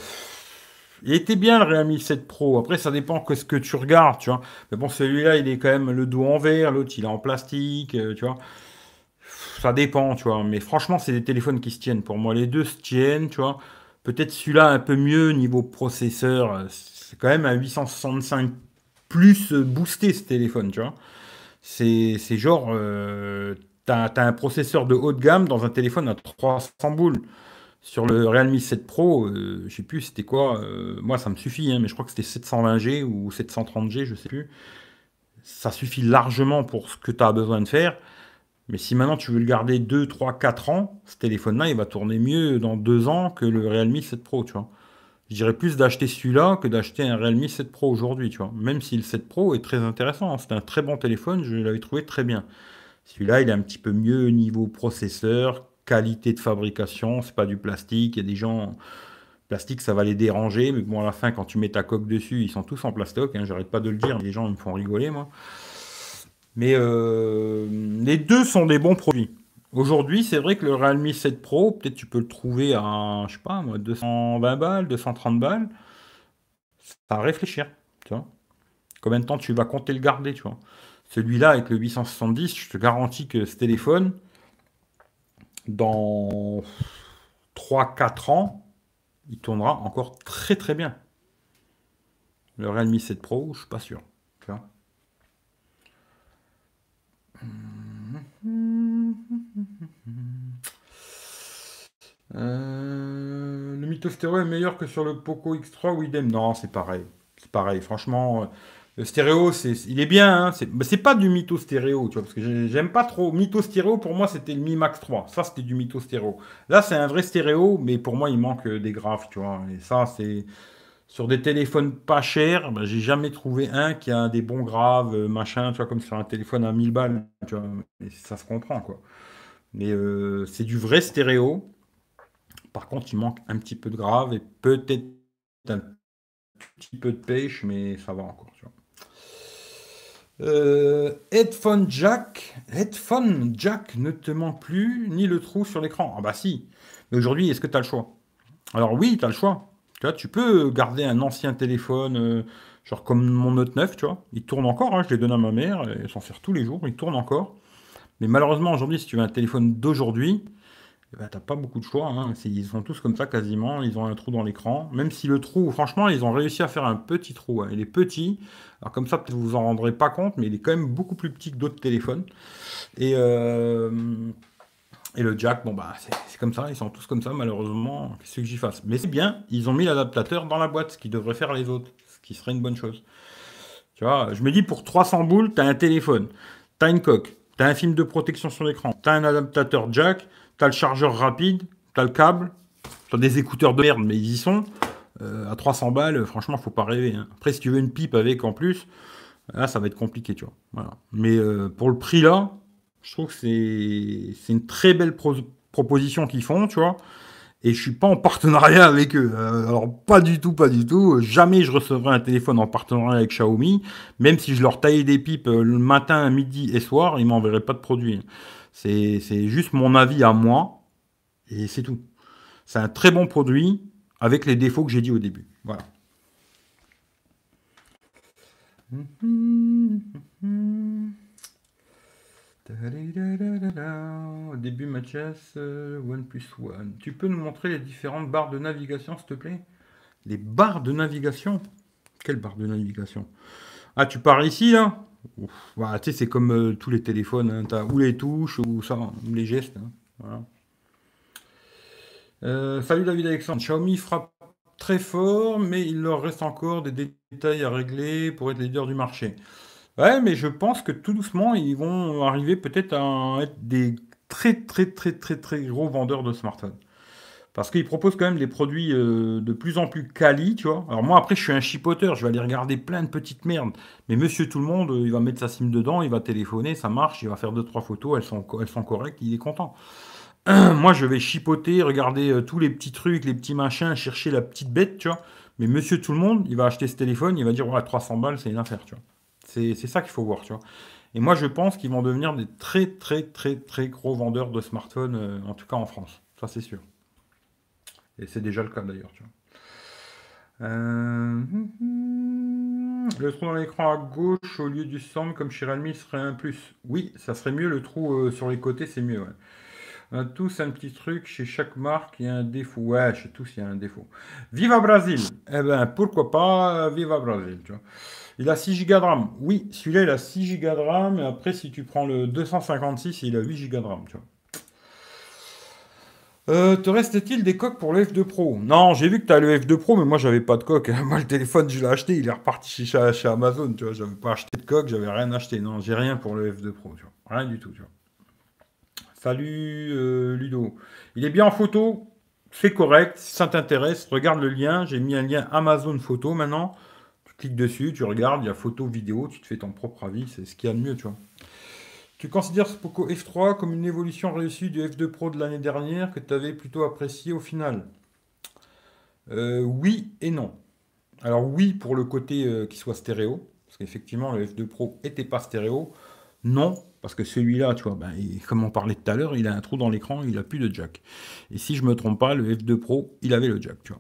il était bien le Realme 7 Pro. Après, ça dépend que ce que tu regardes, tu vois. Mais bon, celui-là, il est quand même le dos en verre, l'autre, il est en plastique, euh, tu vois. Ça dépend, tu vois. Mais franchement, c'est des téléphones qui se tiennent. Pour moi, les deux se tiennent, tu vois. Peut-être celui-là un peu mieux niveau processeur. Euh, c'est quand même un 865 plus boosté, ce téléphone, tu vois. C'est genre... Euh, t'as as un processeur de haut de gamme dans un téléphone à 300 boules. Sur le Realme 7 Pro, je euh, je sais plus c'était quoi, euh, moi ça me suffit, hein, mais je crois que c'était 720G ou 730G, je sais plus. Ça suffit largement pour ce que tu as besoin de faire. Mais si maintenant tu veux le garder 2, 3, 4 ans, ce téléphone-là, il va tourner mieux dans 2 ans que le Realme 7 Pro, tu vois. Je dirais plus d'acheter celui-là que d'acheter un Realme 7 Pro aujourd'hui, tu vois. Même si le 7 Pro est très intéressant, hein, c'est un très bon téléphone, je l'avais trouvé très bien. Celui-là, il est un petit peu mieux niveau processeur, qualité de fabrication, c'est pas du plastique. Il y a des gens, plastique ça va les déranger, mais bon à la fin quand tu mets ta coque dessus, ils sont tous en plastoc. Hein, J'arrête pas de le dire, les gens me font rigoler moi. Mais euh, les deux sont des bons produits. Aujourd'hui, c'est vrai que le Realme 7 Pro, peut-être tu peux le trouver à, je sais pas, 220 balles, 230 balles. Ça à réfléchir, tu vois. Combien de temps tu vas compter le garder, tu vois. Celui-là, avec le 870, je te garantis que ce téléphone, dans 3-4 ans, il tournera encore très très bien. Le Realme 7 Pro, je ne suis pas sûr. Euh, le Mythostéro est meilleur que sur le Poco X3 ou idem Non, c'est pareil. C'est pareil. Franchement, euh, le stéréo, c'est, il est bien. Hein, c'est, pas du mytho stéréo, tu vois, parce que j'aime pas trop. Mytho stéréo, pour moi, c'était le Mi Max 3. Ça, c'était du mytho stéréo. Là, c'est un vrai stéréo, mais pour moi, il manque euh, des graves. tu vois. Et ça, c'est sur des téléphones pas chers, ben, j'ai jamais trouvé un qui a des bons graves, euh, machin, tu vois, comme sur un téléphone à 1000 balles, tu vois, et ça se comprend, quoi. Mais euh, c'est du vrai stéréo. Par contre, il manque un petit peu de grave et peut-être un petit peu de pêche, mais ça va encore, tu euh, headphone jack, headphone jack ne te ment plus, ni le trou sur l'écran. Ah bah si. Mais aujourd'hui, est-ce que tu as le choix Alors oui, tu as le choix. Tu tu peux garder un ancien téléphone, euh, genre comme mon Note 9, tu vois. Il tourne encore, hein, je l'ai donné à ma mère, elle s'en sert tous les jours, il tourne encore. Mais malheureusement, aujourd'hui, si tu veux un téléphone d'aujourd'hui, eh ben, t'as pas beaucoup de choix. Hein. Ils sont tous comme ça quasiment. Ils ont un trou dans l'écran. Même si le trou, franchement, ils ont réussi à faire un petit trou. Hein. Il est petit. Alors comme ça, peut-être vous en rendrez pas compte, mais il est quand même beaucoup plus petit que d'autres téléphones. Et, euh, le jack, bon bah c'est comme ça. Ils sont tous comme ça malheureusement. Qu'est-ce que j'y fasse Mais c'est bien. Ils ont mis l'adaptateur dans la boîte, ce qui devrait faire les autres, ce qui serait une bonne chose. Tu vois, je me dis pour 300 boules, t'as un téléphone, t'as une coque, t'as un film de protection sur l'écran, t'as un adaptateur jack t'as le chargeur rapide, t'as le câble, t'as des écouteurs de merde, mais ils y sont. Euh, à 300 balles, franchement, faut pas rêver. Hein. Après, si tu veux une pipe avec en plus, là, ça va être compliqué, tu vois. Mais euh, pour le prix là, je trouve que c'est une très belle proposition qu'ils font, tu vois. Et je suis pas en partenariat avec eux. Euh, alors pas du tout, pas du tout. Jamais je recevrai un téléphone en partenariat avec Xiaomi. Même si je leur taillais des pipes le matin, midi et soir, ils m'enverraient pas de produit. Hein. C'est juste mon avis à moi. Et c'est tout. C'est un très bon produit avec les défauts que j'ai dit au début. Voilà. Au Début Mathias, euh, One plus One. Tu peux nous montrer les différentes barres de navigation, s'il te plaît Les barres de navigation Quelle barre de navigation Ah, tu pars ici, là bah, c'est comme euh, tous les téléphones. Hein. ou les touches ou ça, les gestes. Hein. Euh, salut David Alexandre. Xiaomi frappe très fort, mais il leur reste encore des détails à régler pour être leader du marché. Ouais, mais je pense que tout doucement, ils vont arriver peut-être à être des très, très, très, très, très gros vendeurs de smartphones parce qu'ils proposent quand même des produits euh, de plus en plus quali, tu vois. Alors moi, après, je suis un chipoteur, je vais aller regarder plein de petites merdes. Mais monsieur tout le monde, euh, il va mettre sa sim dedans, il va téléphoner, ça marche, il va faire deux, trois photos, elles sont, elles sont correctes, il est content. moi, je vais chipoter, regarder euh, tous les petits trucs, les petits machins, chercher la petite bête, tu vois. Mais monsieur tout le monde, il va acheter ce téléphone, il va dire, ouais, 300 balles, c'est une affaire, tu vois. C'est ça qu'il faut voir, tu vois. Et moi, je pense qu'ils vont devenir des très, très, très, très gros vendeurs de smartphones, en tout cas en France. Ça, c'est sûr. Et c'est déjà le cas d'ailleurs, tu vois. Euh, le trou dans l'écran à gauche au lieu du centre, comme chez Realme, serait un plus. Oui, ça serait mieux. Le trou euh, sur les côtés, c'est mieux. Ouais. Euh, tous un petit truc chez chaque marque, il y a un défaut. Ouais, chez tous, il y a un défaut. Viva Brasil Eh ben, pourquoi pas Viva Brasil, tu vois. Il a 6 Go de RAM. Oui, celui-là, il a 6 Go de RAM. Et après, si tu prends le 256, il a 8 Go de RAM, tu vois. Euh, te restait il des coques pour le F2 Pro Non, j'ai vu que tu as le F2 Pro, mais moi j'avais pas de coque. Moi le téléphone, je l'ai acheté, il est reparti chez, Amazon, tu vois. J'avais pas acheté de coque, j'avais rien acheté. Non, j'ai rien pour le F2 Pro, tu vois. Rien du tout, tu vois. Salut euh, Ludo. Il est bien en photo, c'est correct. Si ça t'intéresse, regarde le lien. J'ai mis un lien Amazon Photo maintenant. Tu cliques dessus, tu regardes, il y a photo, vidéo, tu te fais ton propre avis, c'est ce qu'il y a de mieux, tu vois. Tu considères ce Poco F3 comme une évolution réussie du F2 Pro de l'année dernière que tu avais plutôt apprécié au final euh, Oui et non. Alors oui pour le côté euh, qui soit stéréo, parce qu'effectivement le F2 Pro était pas stéréo. Non, parce que celui-là, tu vois, ben, comme on parlait tout à l'heure, il a un trou dans l'écran, il n'a plus de jack. Et si je me trompe pas, le F2 Pro, il avait le jack, tu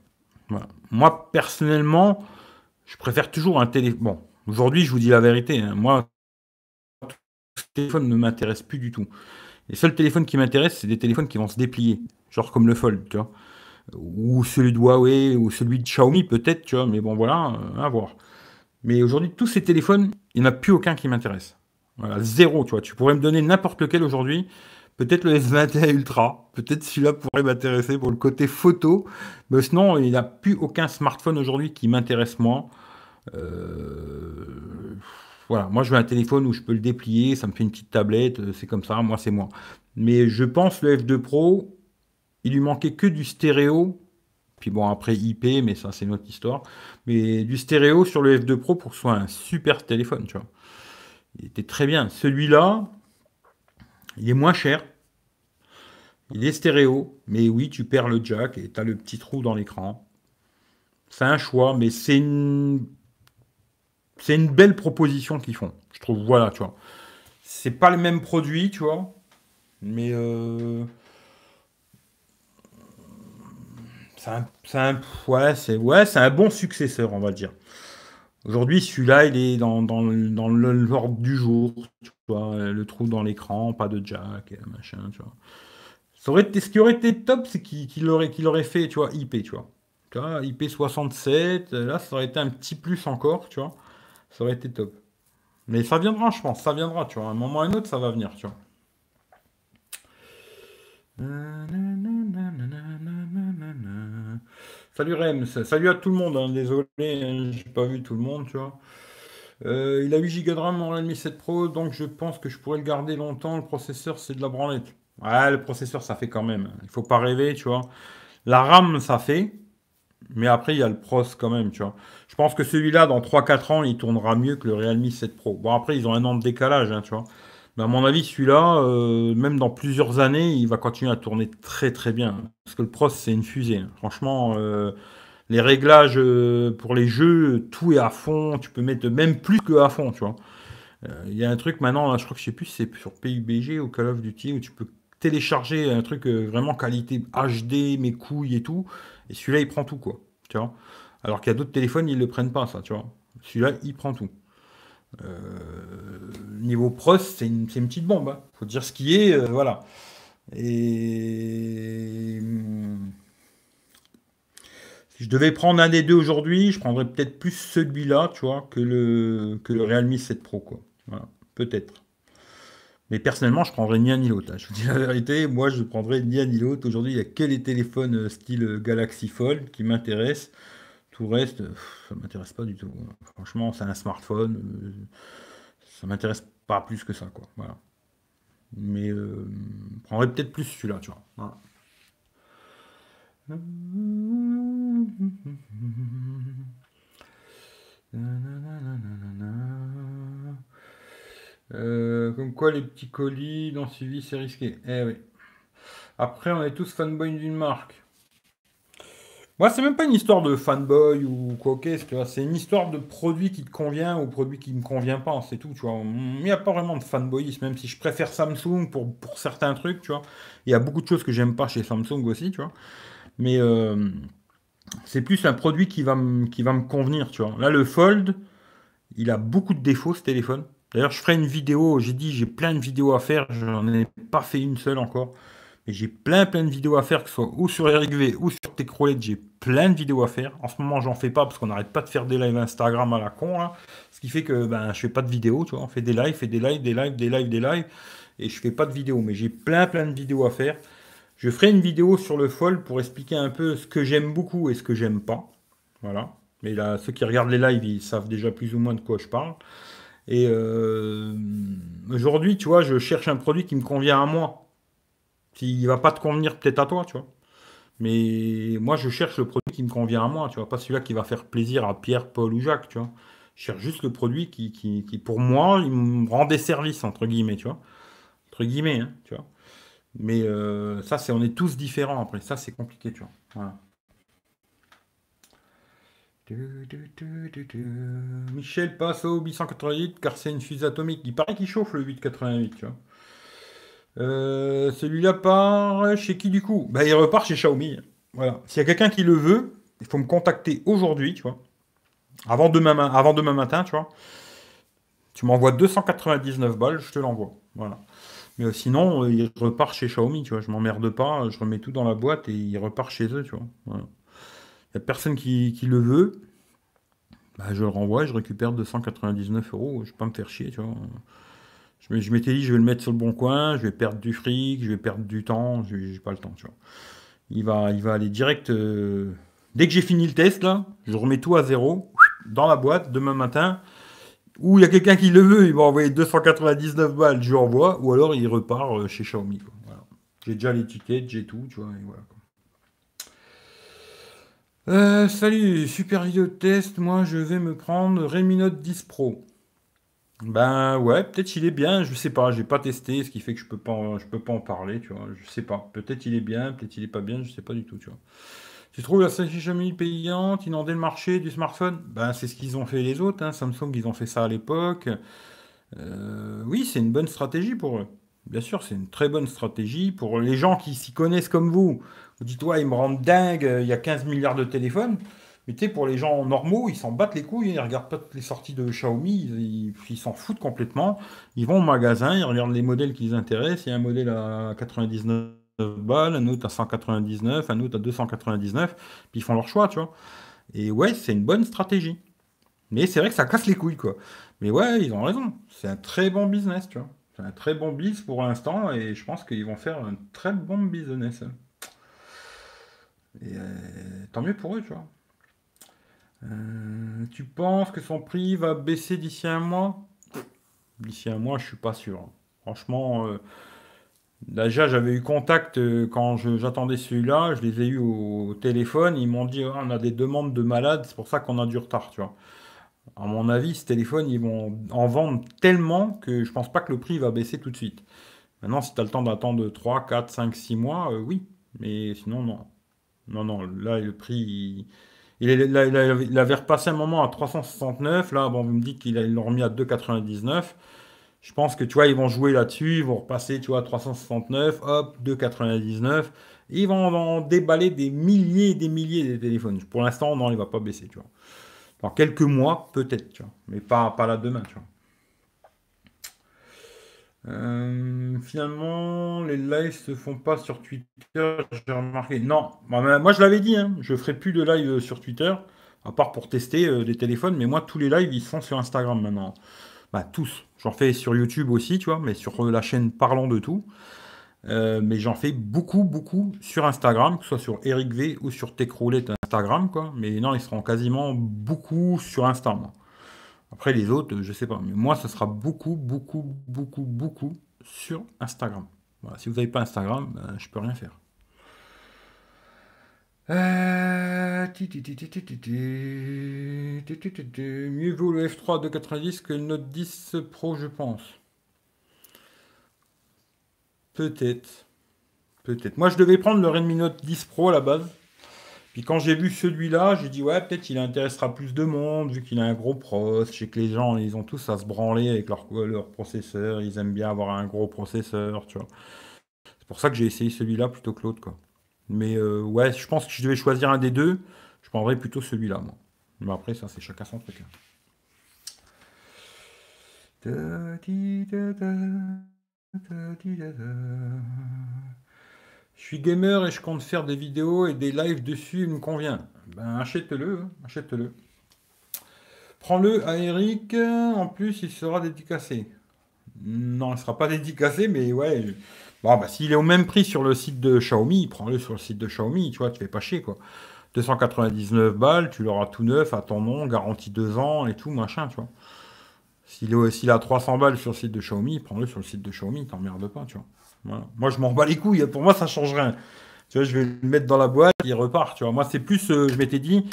vois. Moi, personnellement, je préfère toujours un téléphone. Bon, aujourd'hui, je vous dis la vérité. Hein. moi, téléphone ne m'intéresse plus du tout. Les seuls téléphones qui m'intéressent, c'est des téléphones qui vont se déplier, genre comme le Fold, tu vois. Ou celui de Huawei, ou celui de Xiaomi peut-être, tu vois, mais bon voilà, euh, à voir. Mais aujourd'hui, tous ces téléphones, il n'y en a plus aucun qui m'intéresse. Voilà, zéro, tu vois. Tu pourrais me donner n'importe lequel aujourd'hui. Peut-être le S21 Ultra, peut-être celui-là pourrait m'intéresser pour le côté photo, mais sinon, il n'y a plus aucun smartphone aujourd'hui qui m'intéresse moins. Euh... Voilà, moi je veux un téléphone où je peux le déplier, ça me fait une petite tablette, euh, c'est comme ça, moi c'est moi. Mais je pense le F2 Pro, il lui manquait que du stéréo. Puis bon, après IP, mais ça c'est notre histoire. Mais du stéréo sur le F2 Pro pour que ce soit un super téléphone, tu vois. Il était très bien. Celui-là, il est moins cher. Il est stéréo, mais oui, tu perds le jack et tu as le petit trou dans l'écran. C'est un choix, mais c'est une c'est une belle proposition qu'ils font. Je trouve, voilà, tu vois. C'est pas le même produit, tu vois. Mais euh, c'est un, ouais, c'est un bon successeur, on va dire. Aujourd'hui, celui-là, il est dans, dans, dans l'ordre du jour. Tu vois, le trou dans l'écran, pas de jack, machin, tu vois. Ça aurait ce qui aurait été top, c'est qu'il aurait, qu'il aurait fait, tu vois, IP, tu vois. Tu vois, IP67, là, ça aurait été un petit plus encore, tu vois. Ça aurait été top. Mais ça viendra, je pense. Ça viendra, tu vois. À un moment ou à un autre, ça va venir, tu vois. Salut Rems, salut à tout le monde, hein. Désolé, désolé, hein, j'ai pas vu tout le monde, tu vois. Euh, il a 8 Go de RAM en Redmi 7 Pro, donc je pense que je pourrais le garder longtemps. Le processeur, c'est de la branlette. Ouais, le processeur, ça fait quand même. Il faut pas rêver, tu vois. La RAM, ça fait. Mais après, il y a le pros quand même, tu vois. Je pense que celui-là, dans 3-4 ans, il tournera mieux que le Realme 7 Pro. Bon, après, ils ont un an de décalage, hein, tu vois. Mais à mon avis, celui-là, euh, même dans plusieurs années, il va continuer à tourner très très bien. Parce que le pros, c'est une fusée. Hein. Franchement, euh, les réglages euh, pour les jeux, tout est à fond. Tu peux mettre même plus que à fond, tu vois. Il y a un truc maintenant, je crois que je sais plus, c'est sur PUBG ou Call of Duty, où tu peux télécharger un truc vraiment qualité HD, mes couilles et tout. Et celui-là, il prend tout, quoi. Tu vois Alors qu'il y a d'autres téléphones, ils ne le prennent pas, ça, tu vois. Celui-là, il prend tout. Euh, niveau pros, c'est une, petite bombe. Hein. Faut dire ce qui est, euh, voilà. Et hmm, si je devais prendre un des deux aujourd'hui, je prendrais peut-être plus celui-là, tu vois, que le, que le Realme 7 Pro, quoi. Voilà, peut-être. Mais personnellement, je prendrais ni un ni l'autre. Je vous dis la vérité, moi, je prendrais ni un ni l'autre. Aujourd'hui, il n'y a que les téléphones euh, style euh, Galaxy Fold qui m'intéressent. Tout le reste, ça ne m'intéresse pas du tout. Franchement, c'est un smartphone. Euh, ça m'intéresse pas plus que ça. Quoi. Voilà. Mais je prendrais peut-être plus celui-là, tu vois. Euh, comme quoi les petits colis dans suivi, c'est risqué. Eh Après, on est tous fanboy d'une marque. Moi, c'est même pas une histoire de fanboy ou quoi que c'est une histoire de produit qui te convient ou produit qui me convient pas, c'est tout, tu vois. Il n'y a pas vraiment de fanboyisme, même si je préfère Samsung pour, pour certains trucs, tu vois. Il y a beaucoup de choses que j'aime pas chez Samsung aussi, tu vois. Mais euh, c'est plus un produit qui va, qui va me convenir, tu vois. Là, le Fold, il a beaucoup de défauts, ce téléphone. D'ailleurs, je ferai une vidéo. J'ai dit, j'ai plein de vidéos à faire. Je n'en ai pas fait une seule encore. Mais j'ai plein, plein de vidéos à faire, que ce soit ou sur RGV ou sur Techrolet. J'ai plein de vidéos à faire. En ce moment, j'en fais pas parce qu'on n'arrête pas de faire des lives Instagram à la con. Hein. Ce qui fait que ben, je fais pas de vidéos. Tu vois, on fait des lives, et des lives, des lives, des lives, des lives. Et je ne fais pas de vidéos. Mais j'ai plein, plein de vidéos à faire. Je ferai une vidéo sur le folle pour expliquer un peu ce que j'aime beaucoup et ce que j'aime pas. Voilà. Mais là, ceux qui regardent les lives, ils savent déjà plus ou moins de quoi je parle. Et euh, aujourd'hui, tu vois, je cherche un produit qui me convient à moi. ne va pas te convenir peut-être à toi, tu vois. Mais moi, je cherche le produit qui me convient à moi, tu vois. Pas celui-là qui va faire plaisir à Pierre, Paul ou Jacques, tu vois. Je cherche juste le produit qui, pour moi, il me rend des services, entre guillemets, tu vois. Entre guillemets, hein, tu vois. Mais euh, ça, c'est on est tous différents après. Ça, c'est compliqué, tu vois. Voilà. Michel passe au 888 car c'est une fuse atomique. Il paraît qu'il chauffe le 888, tu vois. Euh, celui-là part chez qui du coup Ben, Il repart chez Xiaomi. Voilà. S'il y a quelqu'un qui le veut, il faut me contacter aujourd'hui, tu vois. Avant demain, matin, tu vois. Tu m'envoies 299 balles, je te l'envoie. Voilà. Mais euh, sinon, euh, il repart chez Xiaomi, tu vois. Je m'emmerde pas, je remets tout dans la boîte et il repart chez eux, tu vois personne qui, le veut. Bah, je le renvoie, je récupère 299 euros. Je ne vais pas me faire chier, tu vois. Je, m'étais dit, je vais le mettre sur le bon coin, je vais perdre du fric, je vais perdre du temps. Je n'ai pas le temps, tu vois. Il va, il va aller direct. Euh, dès que j'ai fini le test, là, je remets tout à zéro dans la boîte demain matin. Ou il y a quelqu'un qui le veut, il va envoyer 299 balles, je lui Ou alors il repart euh, chez Xiaomi. Voilà. J'ai déjà l'étiquette j'ai tout, tu vois. voilà. Euh, salut, super vidéo de test. Moi, je vais me prendre Redmi Note 10 Pro. Ben ouais, peut-être il est bien, je sais pas, j'ai pas testé, ce qui fait que je peux pas, je peux pas en parler, tu vois, je sais pas. Peut-être il est bien, peut-être il est pas bien, je sais pas du tout, tu vois. Tu trouves la Xiaomi payante, inonder le marché du smartphone Ben c'est ce qu'ils ont fait les autres, hein. Samsung ils ont fait ça à l'époque. Euh, oui, c'est une bonne stratégie pour eux. Bien sûr, c'est une très bonne stratégie pour les gens qui s'y connaissent comme vous. Dis-toi, ils me rendent dingue, euh, il y a 15 milliards de téléphones. Mais tu sais, pour les gens normaux, ils s'en battent les couilles, ils regardent pas les sorties de Xiaomi, ils s'en foutent complètement. Ils vont au magasin, ils regardent les modèles qui les intéressent. Il y a un modèle à 99 balles, un autre à 199, un autre à 299, puis ils font leur choix, tu vois. Et ouais, c'est une bonne stratégie. Mais c'est vrai que ça casse les couilles, quoi. Mais ouais, ils ont raison. C'est un très bon business, tu vois. C'est un très bon business pour l'instant, et je pense qu'ils vont faire un très bon business. Et euh, tant mieux pour eux, tu vois. Euh, tu penses que son prix va baisser d'ici un mois D'ici un mois, je suis pas sûr. Franchement, euh, déjà j'avais eu contact quand j'attendais celui-là, je les ai eu au, téléphone, ils m'ont dit ah, on a des demandes de malades, c'est pour ça qu'on a du retard, tu vois. À mon avis, ce téléphone, ils vont en vendre tellement que je pense pas que le prix va baisser tout de suite. Maintenant, si tu as le temps d'attendre 3, 4, 5, 6 mois, oui. Mais sinon, non. Non, non, là, le prix, il, avait repassé un moment à 369. Là, bon, vous me dites qu'il a remis à 2,99. Je pense que, tu vois, ils vont jouer là-dessus. Ils vont repasser, tu vois, à 369, hop, 2,99. Ils vont déballer des milliers et des milliers de téléphones. Pour l'instant, non, il ne va pas baisser, tu vois. Dans quelques mois, peut-être, tu vois. Mais pas, pas là demain, tu vois. Euh, finalement, les lives se font pas sur Twitter, j'ai remarqué. Non, bah, moi je l'avais dit, hein, je ferai plus de live euh, sur Twitter, à part pour tester euh, des téléphones, mais moi tous les lives ils sont sur Instagram maintenant. Bah tous, j'en fais sur YouTube aussi, tu vois, mais sur la chaîne Parlons de tout. mais j'en fais beaucoup, beaucoup sur Instagram, que ce soit sur Eric V ou sur Techroulette Instagram, quoi. Mais non, ils seront quasiment beaucoup sur Instagram, après, les autres, je ne sais pas. Mais moi, ce sera beaucoup, beaucoup, beaucoup, beaucoup sur Instagram. Voilà, si vous n'avez pas Instagram, je ben, je peux rien faire. Mieux vaut le F3 de 90 que le Note 10 Pro, je pense. Peut-être. Peut-être. Moi, je devais prendre le Redmi Note 10 Pro à la base. Puis quand j'ai vu celui-là, j'ai dit, ouais, peut-être qu'il intéressera plus de monde, vu qu'il a un gros pros. Je que les gens, ils ont tous à se branler avec leur, leur processeur. Ils aiment bien avoir un gros processeur, tu vois. C'est pour ça que j'ai essayé celui-là plutôt que l'autre, quoi. Mais euh, ouais, je pense que si je devais choisir un des deux, je prendrais plutôt celui-là, moi. Mais après, ça, c'est chacun son truc. Hein je suis gamer et je compte faire des vidéos et des lives dessus, il me convient. Ben, achète-le, hein, achète-le. Prends-le à Eric, en plus il sera dédicacé. Non, il ne sera pas dédicacé, mais ouais. Bon, bah, s'il est au même prix sur le site de Xiaomi, prends-le sur le site de Xiaomi, tu vois, tu fais pas chier, quoi. 299 balles, tu l'auras tout neuf, à ton nom, garantie 2 ans et tout, machin, tu vois. S'il a 300 balles sur le site de Xiaomi, prends-le sur le site de Xiaomi, t'emmerdes pas, tu vois. Moi, je m'en bats les couilles. Pour moi, ça change rien. Tu vois, je vais le mettre dans la boîte, il repart. Tu vois, moi, c'est plus, euh, je m'étais dit,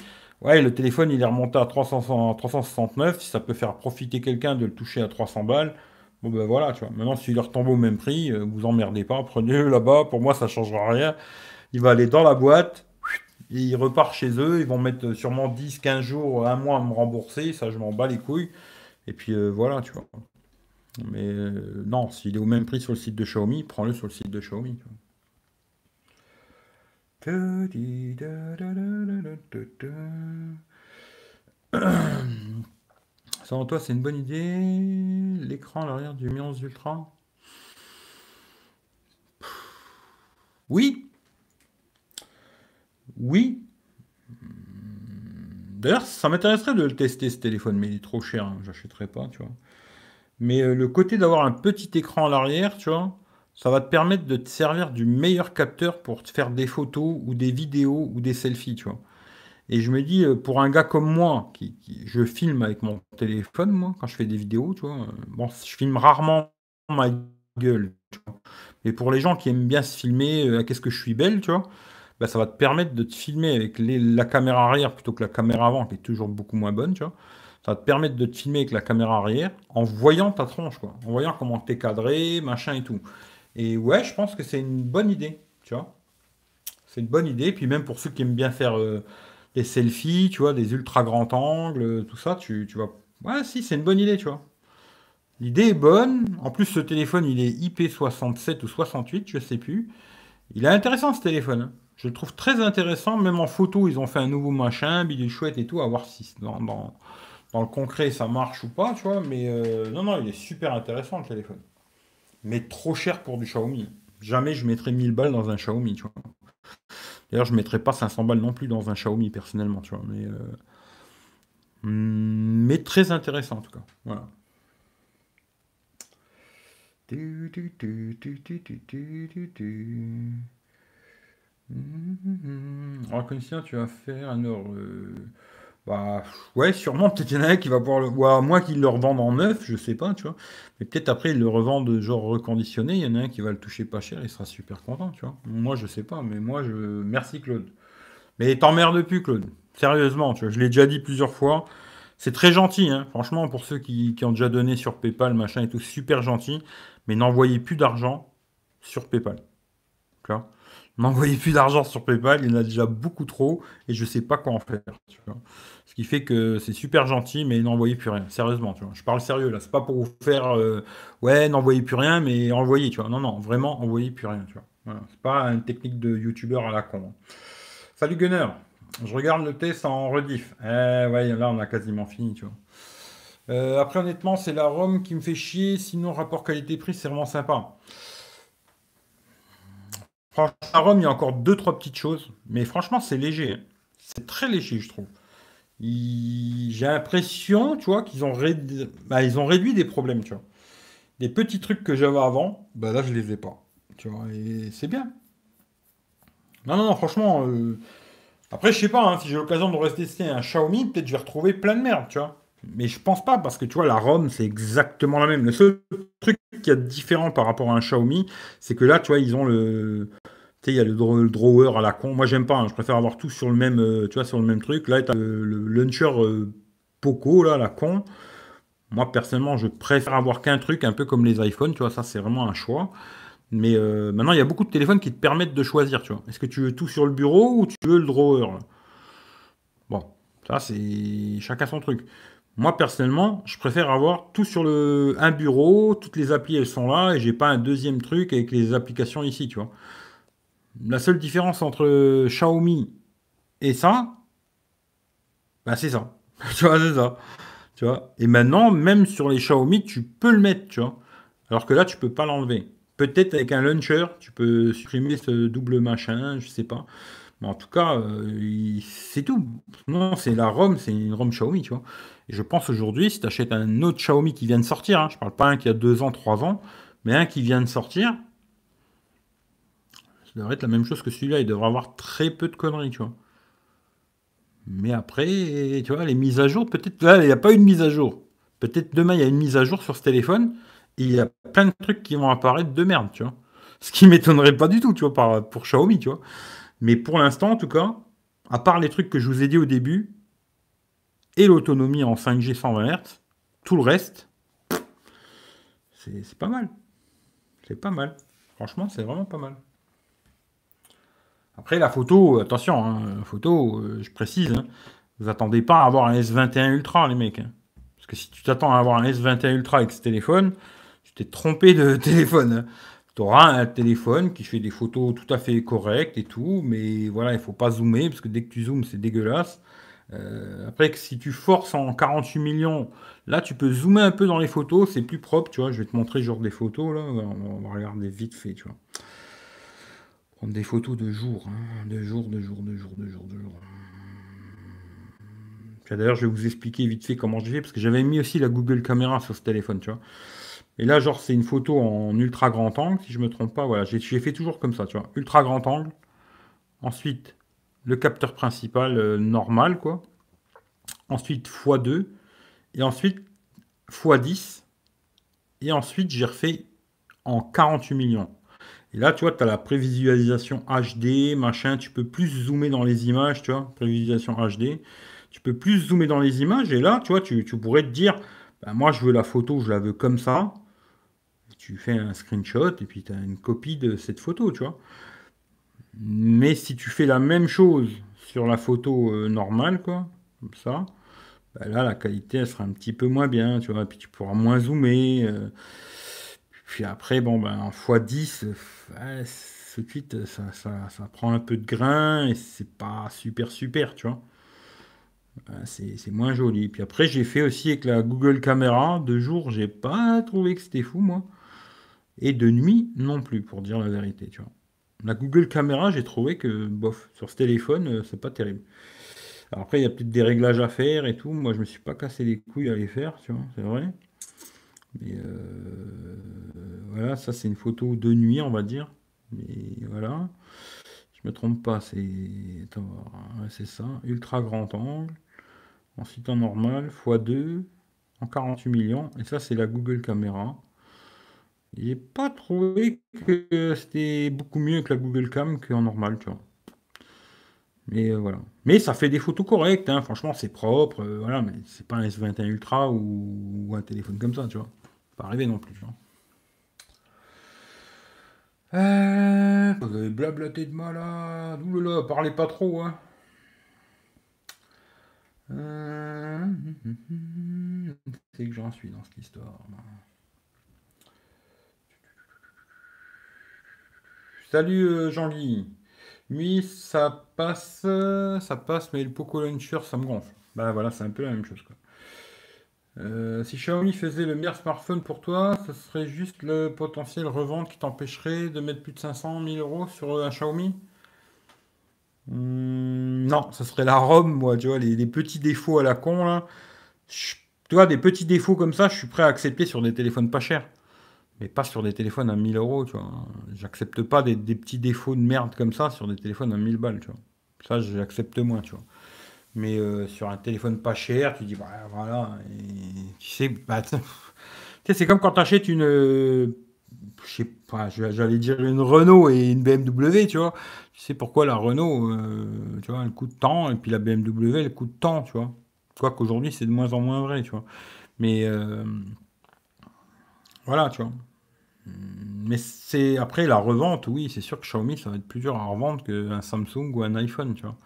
ouais, le téléphone, il est remonté à 369. Si ça peut faire profiter quelqu'un de le toucher à 300 balles, bon, ben voilà, tu vois. Maintenant, s'il leur retombe au même prix, euh, vous emmerdez pas, prenez-le là-bas. Pour moi, ça changera rien. Il va aller dans la boîte, il repart chez eux. Ils vont mettre euh, sûrement 10, 15 jours, un mois à me rembourser. Ça, je m'en bats les couilles. Et puis, voilà, tu vois. Mais euh, non, s'il est au même prix sur le site de Xiaomi, prends-le sur le site de Xiaomi. Selon toi, c'est une bonne idée l'écran à l'arrière du Mi 11 Ultra Oui. Oui. D'ailleurs, ça m'intéresserait de le tester ce téléphone, mais il est trop cher, Je hein, j'achèterai pas, tu vois. Mais euh, le côté d'avoir un petit écran à l'arrière, tu vois, ça va te permettre de te servir du meilleur capteur pour te faire des photos ou des vidéos ou des selfies, tu vois. Et je me dis, euh, pour un gars comme moi, qui, je filme avec mon téléphone, moi, quand je fais des vidéos, tu vois, euh, bon, je filme rarement ma gueule, Mais pour les gens qui aiment bien se filmer, qu'est-ce que je suis belle, tu vois, bah, ça va te permettre de te filmer avec la caméra arrière plutôt que la caméra avant, qui est toujours beaucoup moins bonne, tu vois ça va te permettre de te filmer avec la caméra arrière en voyant ta tronche, quoi, en voyant comment t'es cadré, machin et tout. Et ouais, je pense que c'est une bonne idée, tu vois. C'est une bonne idée. Puis même pour ceux qui aiment bien faire euh, des selfies, tu vois, des ultra grands angles, euh, tout ça, tu, tu vois. Ouais, si, c'est une bonne idée, tu vois. L'idée est bonne. En plus, ce téléphone, il est IP67 ou 68, je sais plus. Il est intéressant ce téléphone. Hein. Je le trouve très intéressant. Même en photo, ils ont fait un nouveau machin, bidule chouette et tout. À voir si dans, dans, dans le concret, ça marche ou pas, tu vois. Mais euh, non, non, il est super intéressant le téléphone. Mais trop cher pour du Xiaomi. Jamais je mettrais 1000 balles dans un Xiaomi, tu vois. D'ailleurs, je ne mettrais pas 500 balles non plus dans un Xiaomi, personnellement, tu vois. Mais, euh, hmm, mais très intéressant, en tout cas. Voilà. Mmh, mmh, mmh. oh, Alors, tu vas faire un or... Bah ouais, sûrement, peut-être il y en a un qui va pouvoir le. Ou à moi qui le revendent en neuf, je sais pas, tu vois. Mais peut-être après il le revendent genre reconditionné, il y en a un qui va le toucher pas cher, il sera super content, tu vois. Moi je sais pas, mais moi je. Merci Claude. Mais t'emmerdes plus, Claude. Sérieusement, tu vois, je l'ai déjà dit plusieurs fois. C'est très gentil, hein. franchement, pour ceux qui, qui, ont déjà donné sur PayPal, machin et tout, super gentil. Mais n'envoyez plus d'argent sur PayPal. Tu N'envoyez plus d'argent sur PayPal, il y en a déjà beaucoup trop et je ne sais pas quoi en faire. Ce qui fait que c'est super gentil, mais n'envoyez plus rien. Sérieusement, tu vois. Je parle sérieux là, c'est pas pour vous faire euh, ouais, n'envoyez plus rien, mais envoyez, tu vois. Non, non, vraiment, envoyez plus rien, tu vois. pas une technique de youtubeur à la con. Hein. Salut Gunner, je regarde le test en rediff. Eh ouais, là on a quasiment fini, tu vois. Euh, après, honnêtement, c'est la Rome qui me fait chier. Sinon, rapport qualité-prix, c'est vraiment sympa. Franchement, à Rome, il y a encore deux, trois petites choses, mais franchement, c'est léger. Hein. C'est très léger, je trouve. J'ai l'impression, tu vois, qu'ils ont, réduit... Bah, ils ont réduit des problèmes, tu vois. Des petits trucs que j'avais avant, bah là, je les ai pas. Tu vois, et c'est bien. Non, non, non, franchement. Euh, après, je sais pas, hein, si j'ai l'occasion de rester un Xiaomi, peut-être je vais retrouver plein de merde, tu vois. Mais je pense pas, parce que tu vois, la Rome, c'est exactement la même. Le seul truc qui est différent par rapport à un Xiaomi, c'est que là, tu vois, ils ont le, tu sais, il y a le, drawer à la con. Moi, j'aime pas. Hein. Je préfère avoir tout sur le même, euh, tu vois, sur le même truc. Là, tu as le, launcher euh, Poco, là, à la con. Moi, personnellement, je préfère avoir qu'un truc, un peu comme les iPhones. Tu vois, ça, c'est vraiment un choix. Mais euh, maintenant, il y a beaucoup de téléphones qui te permettent de choisir, tu Est-ce que tu veux tout sur le bureau ou tu veux le drawer Bon, ça, c'est chacun son truc. Moi, personnellement, je préfère avoir tout sur le... un bureau, toutes les applis, elles sont là, et j'ai pas un deuxième truc avec les applications ici, tu vois. La seule différence entre Xiaomi et ça, bah, c'est ça. tu vois, c'est ça. Tu Et maintenant, même sur les Xiaomi, tu peux le mettre, tu vois. Alors que là, tu peux pas l'enlever. Peut-être avec un launcher, tu peux supprimer ce double machin, je sais pas. Mais en tout cas, euh, c'est tout. Non, c'est la ROM, c'est une ROM Xiaomi, tu vois. Et je pense aujourd'hui, si tu achètes un autre Xiaomi qui vient de sortir, je hein, je parle pas un qui a deux ans, trois ans, mais un qui vient de sortir, devrait être la même chose que celui-là. Il devrait avoir très peu de conneries, tu vois. Mais après, tu vois, les mises à jour, peut-être là, il n'y a pas une mise à jour. Peut-être demain, il y a une mise à jour sur ce téléphone. Et il y a plein de trucs qui vont apparaître de merde, tu vois. Ce qui m'étonnerait pas du tout, tu vois, pour Xiaomi, tu vois. Mais pour l'instant, en tout cas, à part les trucs que je vous ai dit au début, et l'autonomie en 5G 120 Hz, tout le reste, c'est pas mal. C'est pas mal. Franchement, c'est vraiment pas mal. Après, la photo, attention, hein, la photo, euh, je précise, hein, vous attendez pas à avoir un S21 Ultra, les mecs. Hein. parce que si tu t'attends à avoir un S21 Ultra avec ce téléphone, tu t'es trompé de téléphone. Tu auras un téléphone qui fait des photos tout à fait correctes et tout, mais voilà, il faut pas zoomer, parce que dès que tu zoomes, c'est dégueulasse. Euh, après, que si tu forces en 48 millions, là, tu peux zoomer un peu dans les photos, c'est plus propre, tu vois. Je vais te montrer genre des photos, là. On va regarder vite fait, tu vois prendre des photos hein, de jour, de jour, de jour, de jour, de jour, de jour. D'ailleurs, je vais vous expliquer vite fait comment je fais, parce que j'avais mis aussi la Google Caméra sur ce téléphone, tu vois. Et là, genre, c'est une photo en ultra grand angle, si je me trompe pas. Voilà, j'ai fait toujours comme ça, tu vois. Ultra grand angle. Ensuite, le capteur principal euh, normal, quoi. Ensuite, x2. Et ensuite, x10. Et ensuite, j'ai refait en 48 millions. Et là, tu vois, tu as la prévisualisation HD, machin, tu peux plus zoomer dans les images, tu vois, prévisualisation HD. Tu peux plus zoomer dans les images, et là, tu vois, tu, pourrais te dire, bah, moi, je veux la photo, je la veux comme ça. Tu fais un screenshot, et puis tu as une copie de cette photo, tu vois. Mais si tu fais la même chose sur la photo euh, normale, quoi, comme ça, bah, là, la qualité, elle sera un petit peu moins bien, tu vois, et puis tu pourras moins zoomer. Euh. Puis après, bon, ben, x10, ce suite, ça, ça, ça, prend un peu de grain et c'est pas super super, tu vois. Euh, c'est moins joli. Puis après, j'ai fait aussi avec la Google Caméra. De jour, j'ai pas trouvé que c'était fou, moi. Et de nuit, non plus, pour dire la vérité, tu vois. La Google Caméra, j'ai trouvé que, bof, sur ce téléphone, euh, c'est pas terrible. Alors après, il y a peut-être des réglages à faire et tout. Moi, je me suis pas cassé les couilles à les faire, tu vois, c'est vrai. Mais euh, voilà, ça c'est une photo de nuit, on va dire. Mais voilà, je me trompe pas, c'est c'est ça, ultra grand angle, ensuite en normal, x2, en 48 millions, et ça c'est la Google Caméra. J'ai pas trouvé que c'était beaucoup mieux que la Google Cam qu'en normal, tu vois. Mais euh, voilà. Mais ça fait des photos correctes, hein. franchement, c'est propre, euh, voilà, mais c'est pas un S21 Ultra ou, un téléphone comme ça, tu vois. Pas arrivé non plus, tu hein. vois. Eh, vous avez blablaté de malade. Oulala, parlez pas trop, hein. Euh, c'est que j'en suis dans cette histoire. Salut euh, Jean-Guy. Oui, ça passe, ça passe, mais le Poco Launcher, ça me gonfle. Bah voilà, c'est un peu la même chose, quoi. Euh, si Xiaomi faisait le meilleur smartphone pour toi, ce serait juste le potentiel revente qui t'empêcherait de mettre plus de 500 000 euros sur euh, un Xiaomi hmm, Non, ce serait la ROM, moi, tu vois, les, petits défauts à la con, là. tu vois, des petits défauts comme ça, je suis prêt à accepter sur des téléphones pas chers. Mais pas sur des téléphones à 1000 euros, tu vois. J'accepte pas des, des petits défauts de merde comme ça sur des téléphones à 1000 balles, tu vois. Ça, j'accepte moins, tu vois. Mais euh, sur un téléphone pas cher, tu dis, bah, voilà, et bah, tu sais, c'est comme quand tu achètes une, euh, je sais pas, j'allais dire une Renault et une BMW, tu vois. Tu sais pourquoi la Renault, euh, tu vois, elle coûte tant, et puis la BMW, elle coûte tant, tu vois. Quoi qu'aujourd'hui, c'est de moins en moins vrai, tu vois. Mais voilà, tu vois. Mais c'est après la revente, oui, c'est sûr que Xiaomi, ça va être plus dur à revendre qu'un Samsung ou un iPhone, tu vois.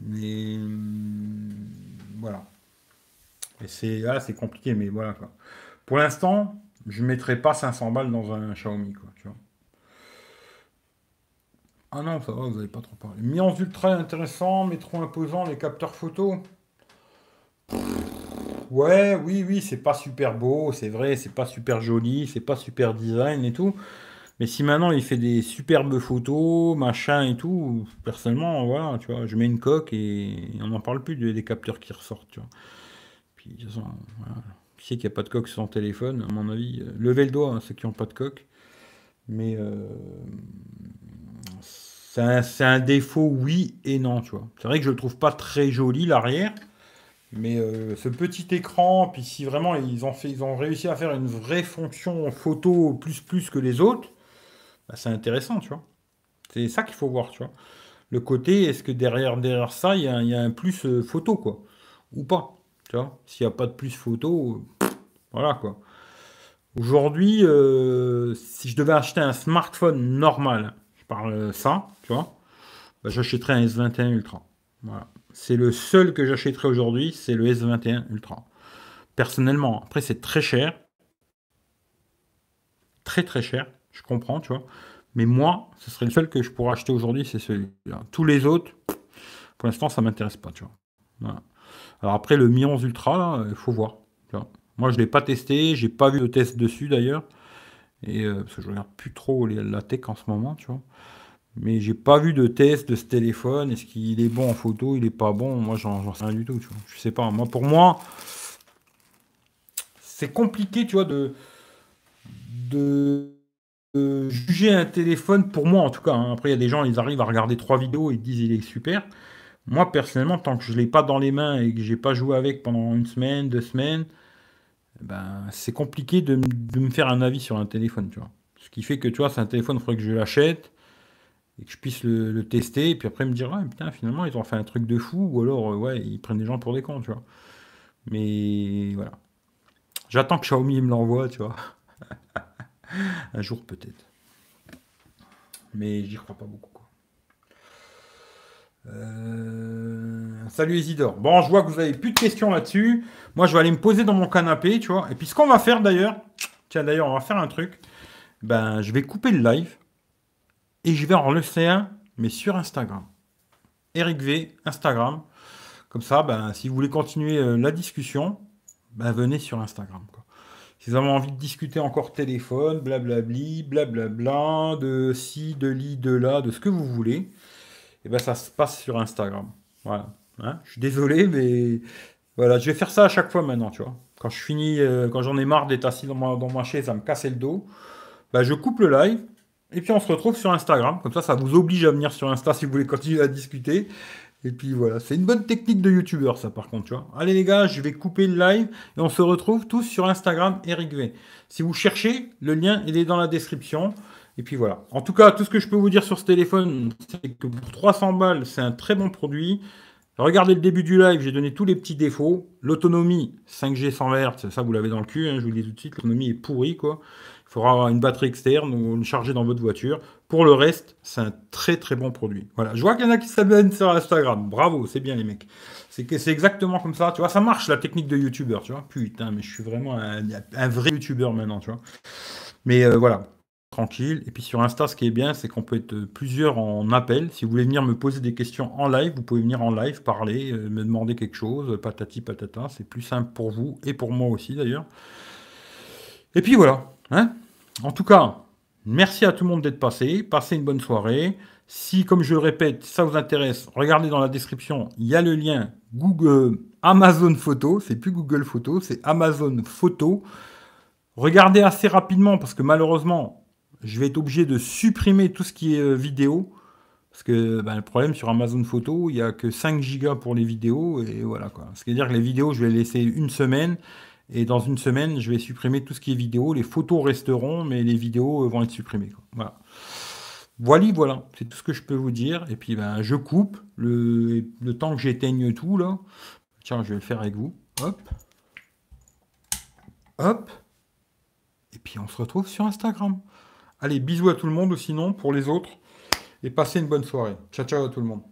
Mais hum, voilà. Et c'est ah, c'est compliqué, mais voilà Pour l'instant, je mettrai pas 500 balles dans un Xiaomi Ah non, ça va, vous n'avez pas trop parlé. en ultra intéressant, mais trop imposant, les capteurs photo. Ouais, oui, oui, c'est pas super beau, c'est vrai, c'est pas super joli, c'est pas super design et tout. Mais si maintenant il fait des superbes photos, machin et tout, personnellement, voilà, tu vois, je mets une coque et, on n'en parle plus des, capteurs qui ressortent, tu vois. Puis, de toute façon, voilà. Qui a pas de coque sur son téléphone, à mon avis euh, Levez le doigt, hein, ceux qui n'ont pas de coque. Mais euh, c'est un, défaut, oui et non, tu vois. C'est vrai que je le trouve pas très joli, l'arrière. Mais euh, ce petit écran, puis si vraiment ils ont, fait, ils ont réussi à faire une vraie fonction photo plus plus que les autres, bah, c'est intéressant, tu vois. C'est ça qu'il faut voir, tu vois. Le côté, est-ce que derrière, derrière ça, il y, a un plus euh, photo, quoi. Ou pas, tu vois. S'il n'y a pas de plus photo, voilà, quoi. Aujourd'hui, euh, si je devais acheter un smartphone normal, je parle euh, ça, tu vois, bah, j'achèterais un S21 Ultra. C'est le seul que j'achèterais aujourd'hui, c'est le S21 Ultra. Personnellement, après c'est très cher. Très très cher je comprends, tu vois. Mais moi, ce serait le seul que je pourrais acheter aujourd'hui, c'est celui-là. Tous les autres, pour l'instant, ça ne m'intéresse pas, tu vois. Alors après, le Mi 11 Ultra, il euh, faut voir. Moi, je ne l'ai pas testé, j'ai pas vu de test dessus d'ailleurs. Et, euh, parce que je ne regarde plus trop la tech en ce moment, tu vois. Mais j'ai pas vu de test de ce téléphone. Est-ce qu'il est bon en photo, il n'est pas bon Moi, j'en sais rien du tout, tu vois. Je sais pas. Moi, pour moi, c'est compliqué, tu vois, de, de euh, juger un téléphone, pour moi en tout cas, hein. après il y a des gens, ils arrivent à regarder trois vidéos et ils disent il est super. Moi personnellement, tant que je ne l'ai pas dans les mains et que j'ai pas joué avec pendant une semaine, deux semaines, eh ben, c'est compliqué de, me faire un avis sur un téléphone, tu vois. Ce qui fait que tu vois, c'est un téléphone, il faudrait que je l'achète et que je puisse le, tester, et puis après me dire, ah putain, finalement, ils ont fait un truc de fou, ou alors, euh, ouais, ils prennent des gens pour des cons, tu vois. Mais voilà. J'attends que Xiaomi me l'envoie, tu vois. Un jour peut-être. Mais j'y crois pas beaucoup. Euh, salut Isidore. Bon, je vois que vous avez plus de questions là-dessus. Moi, je vais aller me poser dans mon canapé, tu vois. Et puis, ce qu'on va faire d'ailleurs, tiens, d'ailleurs, on va faire un truc. Ben, je vais couper le live et je vais en le un, mais sur Instagram. Eric V, Instagram. Comme ça, ben, si vous voulez continuer euh, la discussion, ben, venez sur Instagram. Si vous avez envie de discuter encore téléphone, blablabli, blablabla, de ci, de li, de là, de ce que vous voulez. Et eh ben ça se passe sur Instagram. Voilà. Hein. je suis désolé, mais voilà, je vais faire ça à chaque fois maintenant, tu vois. Quand je finis, euh, quand j'en ai marre d'être assis dans ma, dans chaise à me casser le dos, bah, je coupe le live et puis on se retrouve sur Instagram. Comme ça, ça vous oblige à venir sur Insta si vous voulez continuer à discuter. Et puis voilà, c'est une bonne technique de youtubeur ça par contre, tu vois. Allez les gars, je vais couper le live et on se retrouve tous sur Instagram Eric V. Si vous cherchez, le lien il est dans la description. Et puis voilà. En tout cas, tout ce que je peux vous dire sur ce téléphone, c'est que pour 300 balles, c'est un très bon produit. Regardez le début du live, j'ai donné tous les petits défauts. L'autonomie, 5G 100 Hz, ça vous l'avez dans le cul, hein, je vous le dis tout de suite, l'autonomie est pourrie quoi faudra avoir une batterie externe ou une charger dans votre voiture. Pour le reste, c'est un très très bon produit. Voilà, je vois qu'il y en a qui s'abonnent sur Instagram. Bravo, c'est bien les mecs. C'est c'est exactement comme ça, tu vois, ça marche la technique de youtubeur, tu vois. Putain, mais je suis vraiment un, vrai youtubeur maintenant, tu vois. Mais euh, voilà, tranquille. Et puis sur Insta, ce qui est bien, c'est qu'on peut être plusieurs en appel. Si vous voulez venir me poser des questions en live, vous pouvez venir en live, parler, euh, me demander quelque chose, patati patata. C'est plus simple pour vous et pour moi aussi d'ailleurs. Et puis voilà. Hein en tout cas, merci à tout le monde d'être passé. Passez une bonne soirée. Si, comme je le répète, ça vous intéresse, regardez dans la description, il y a le lien Google Amazon Photo. C'est plus Google Photo, c'est Amazon Photo. Regardez assez rapidement parce que malheureusement, je vais être obligé de supprimer tout ce qui est euh, vidéo. Parce que ben, le problème sur Amazon Photo, il n'y a que 5 gigas pour les vidéos. Et voilà quoi. C'est-à-dire que les vidéos, je vais laisser une semaine. Et dans une semaine, je vais supprimer tout ce qui est vidéo. Les photos resteront, mais les vidéos euh, vont être supprimées. Voilà. Voilà, voilà. C'est tout ce que je peux vous dire. Et puis, ben, je coupe le, temps que j'éteigne tout là. Tiens, je vais le faire avec vous. Hop. Hop. Et puis, on se retrouve sur Instagram. Allez, bisous à tout le monde, sinon pour les autres. Et passez une bonne soirée. Ciao, ciao à tout le monde.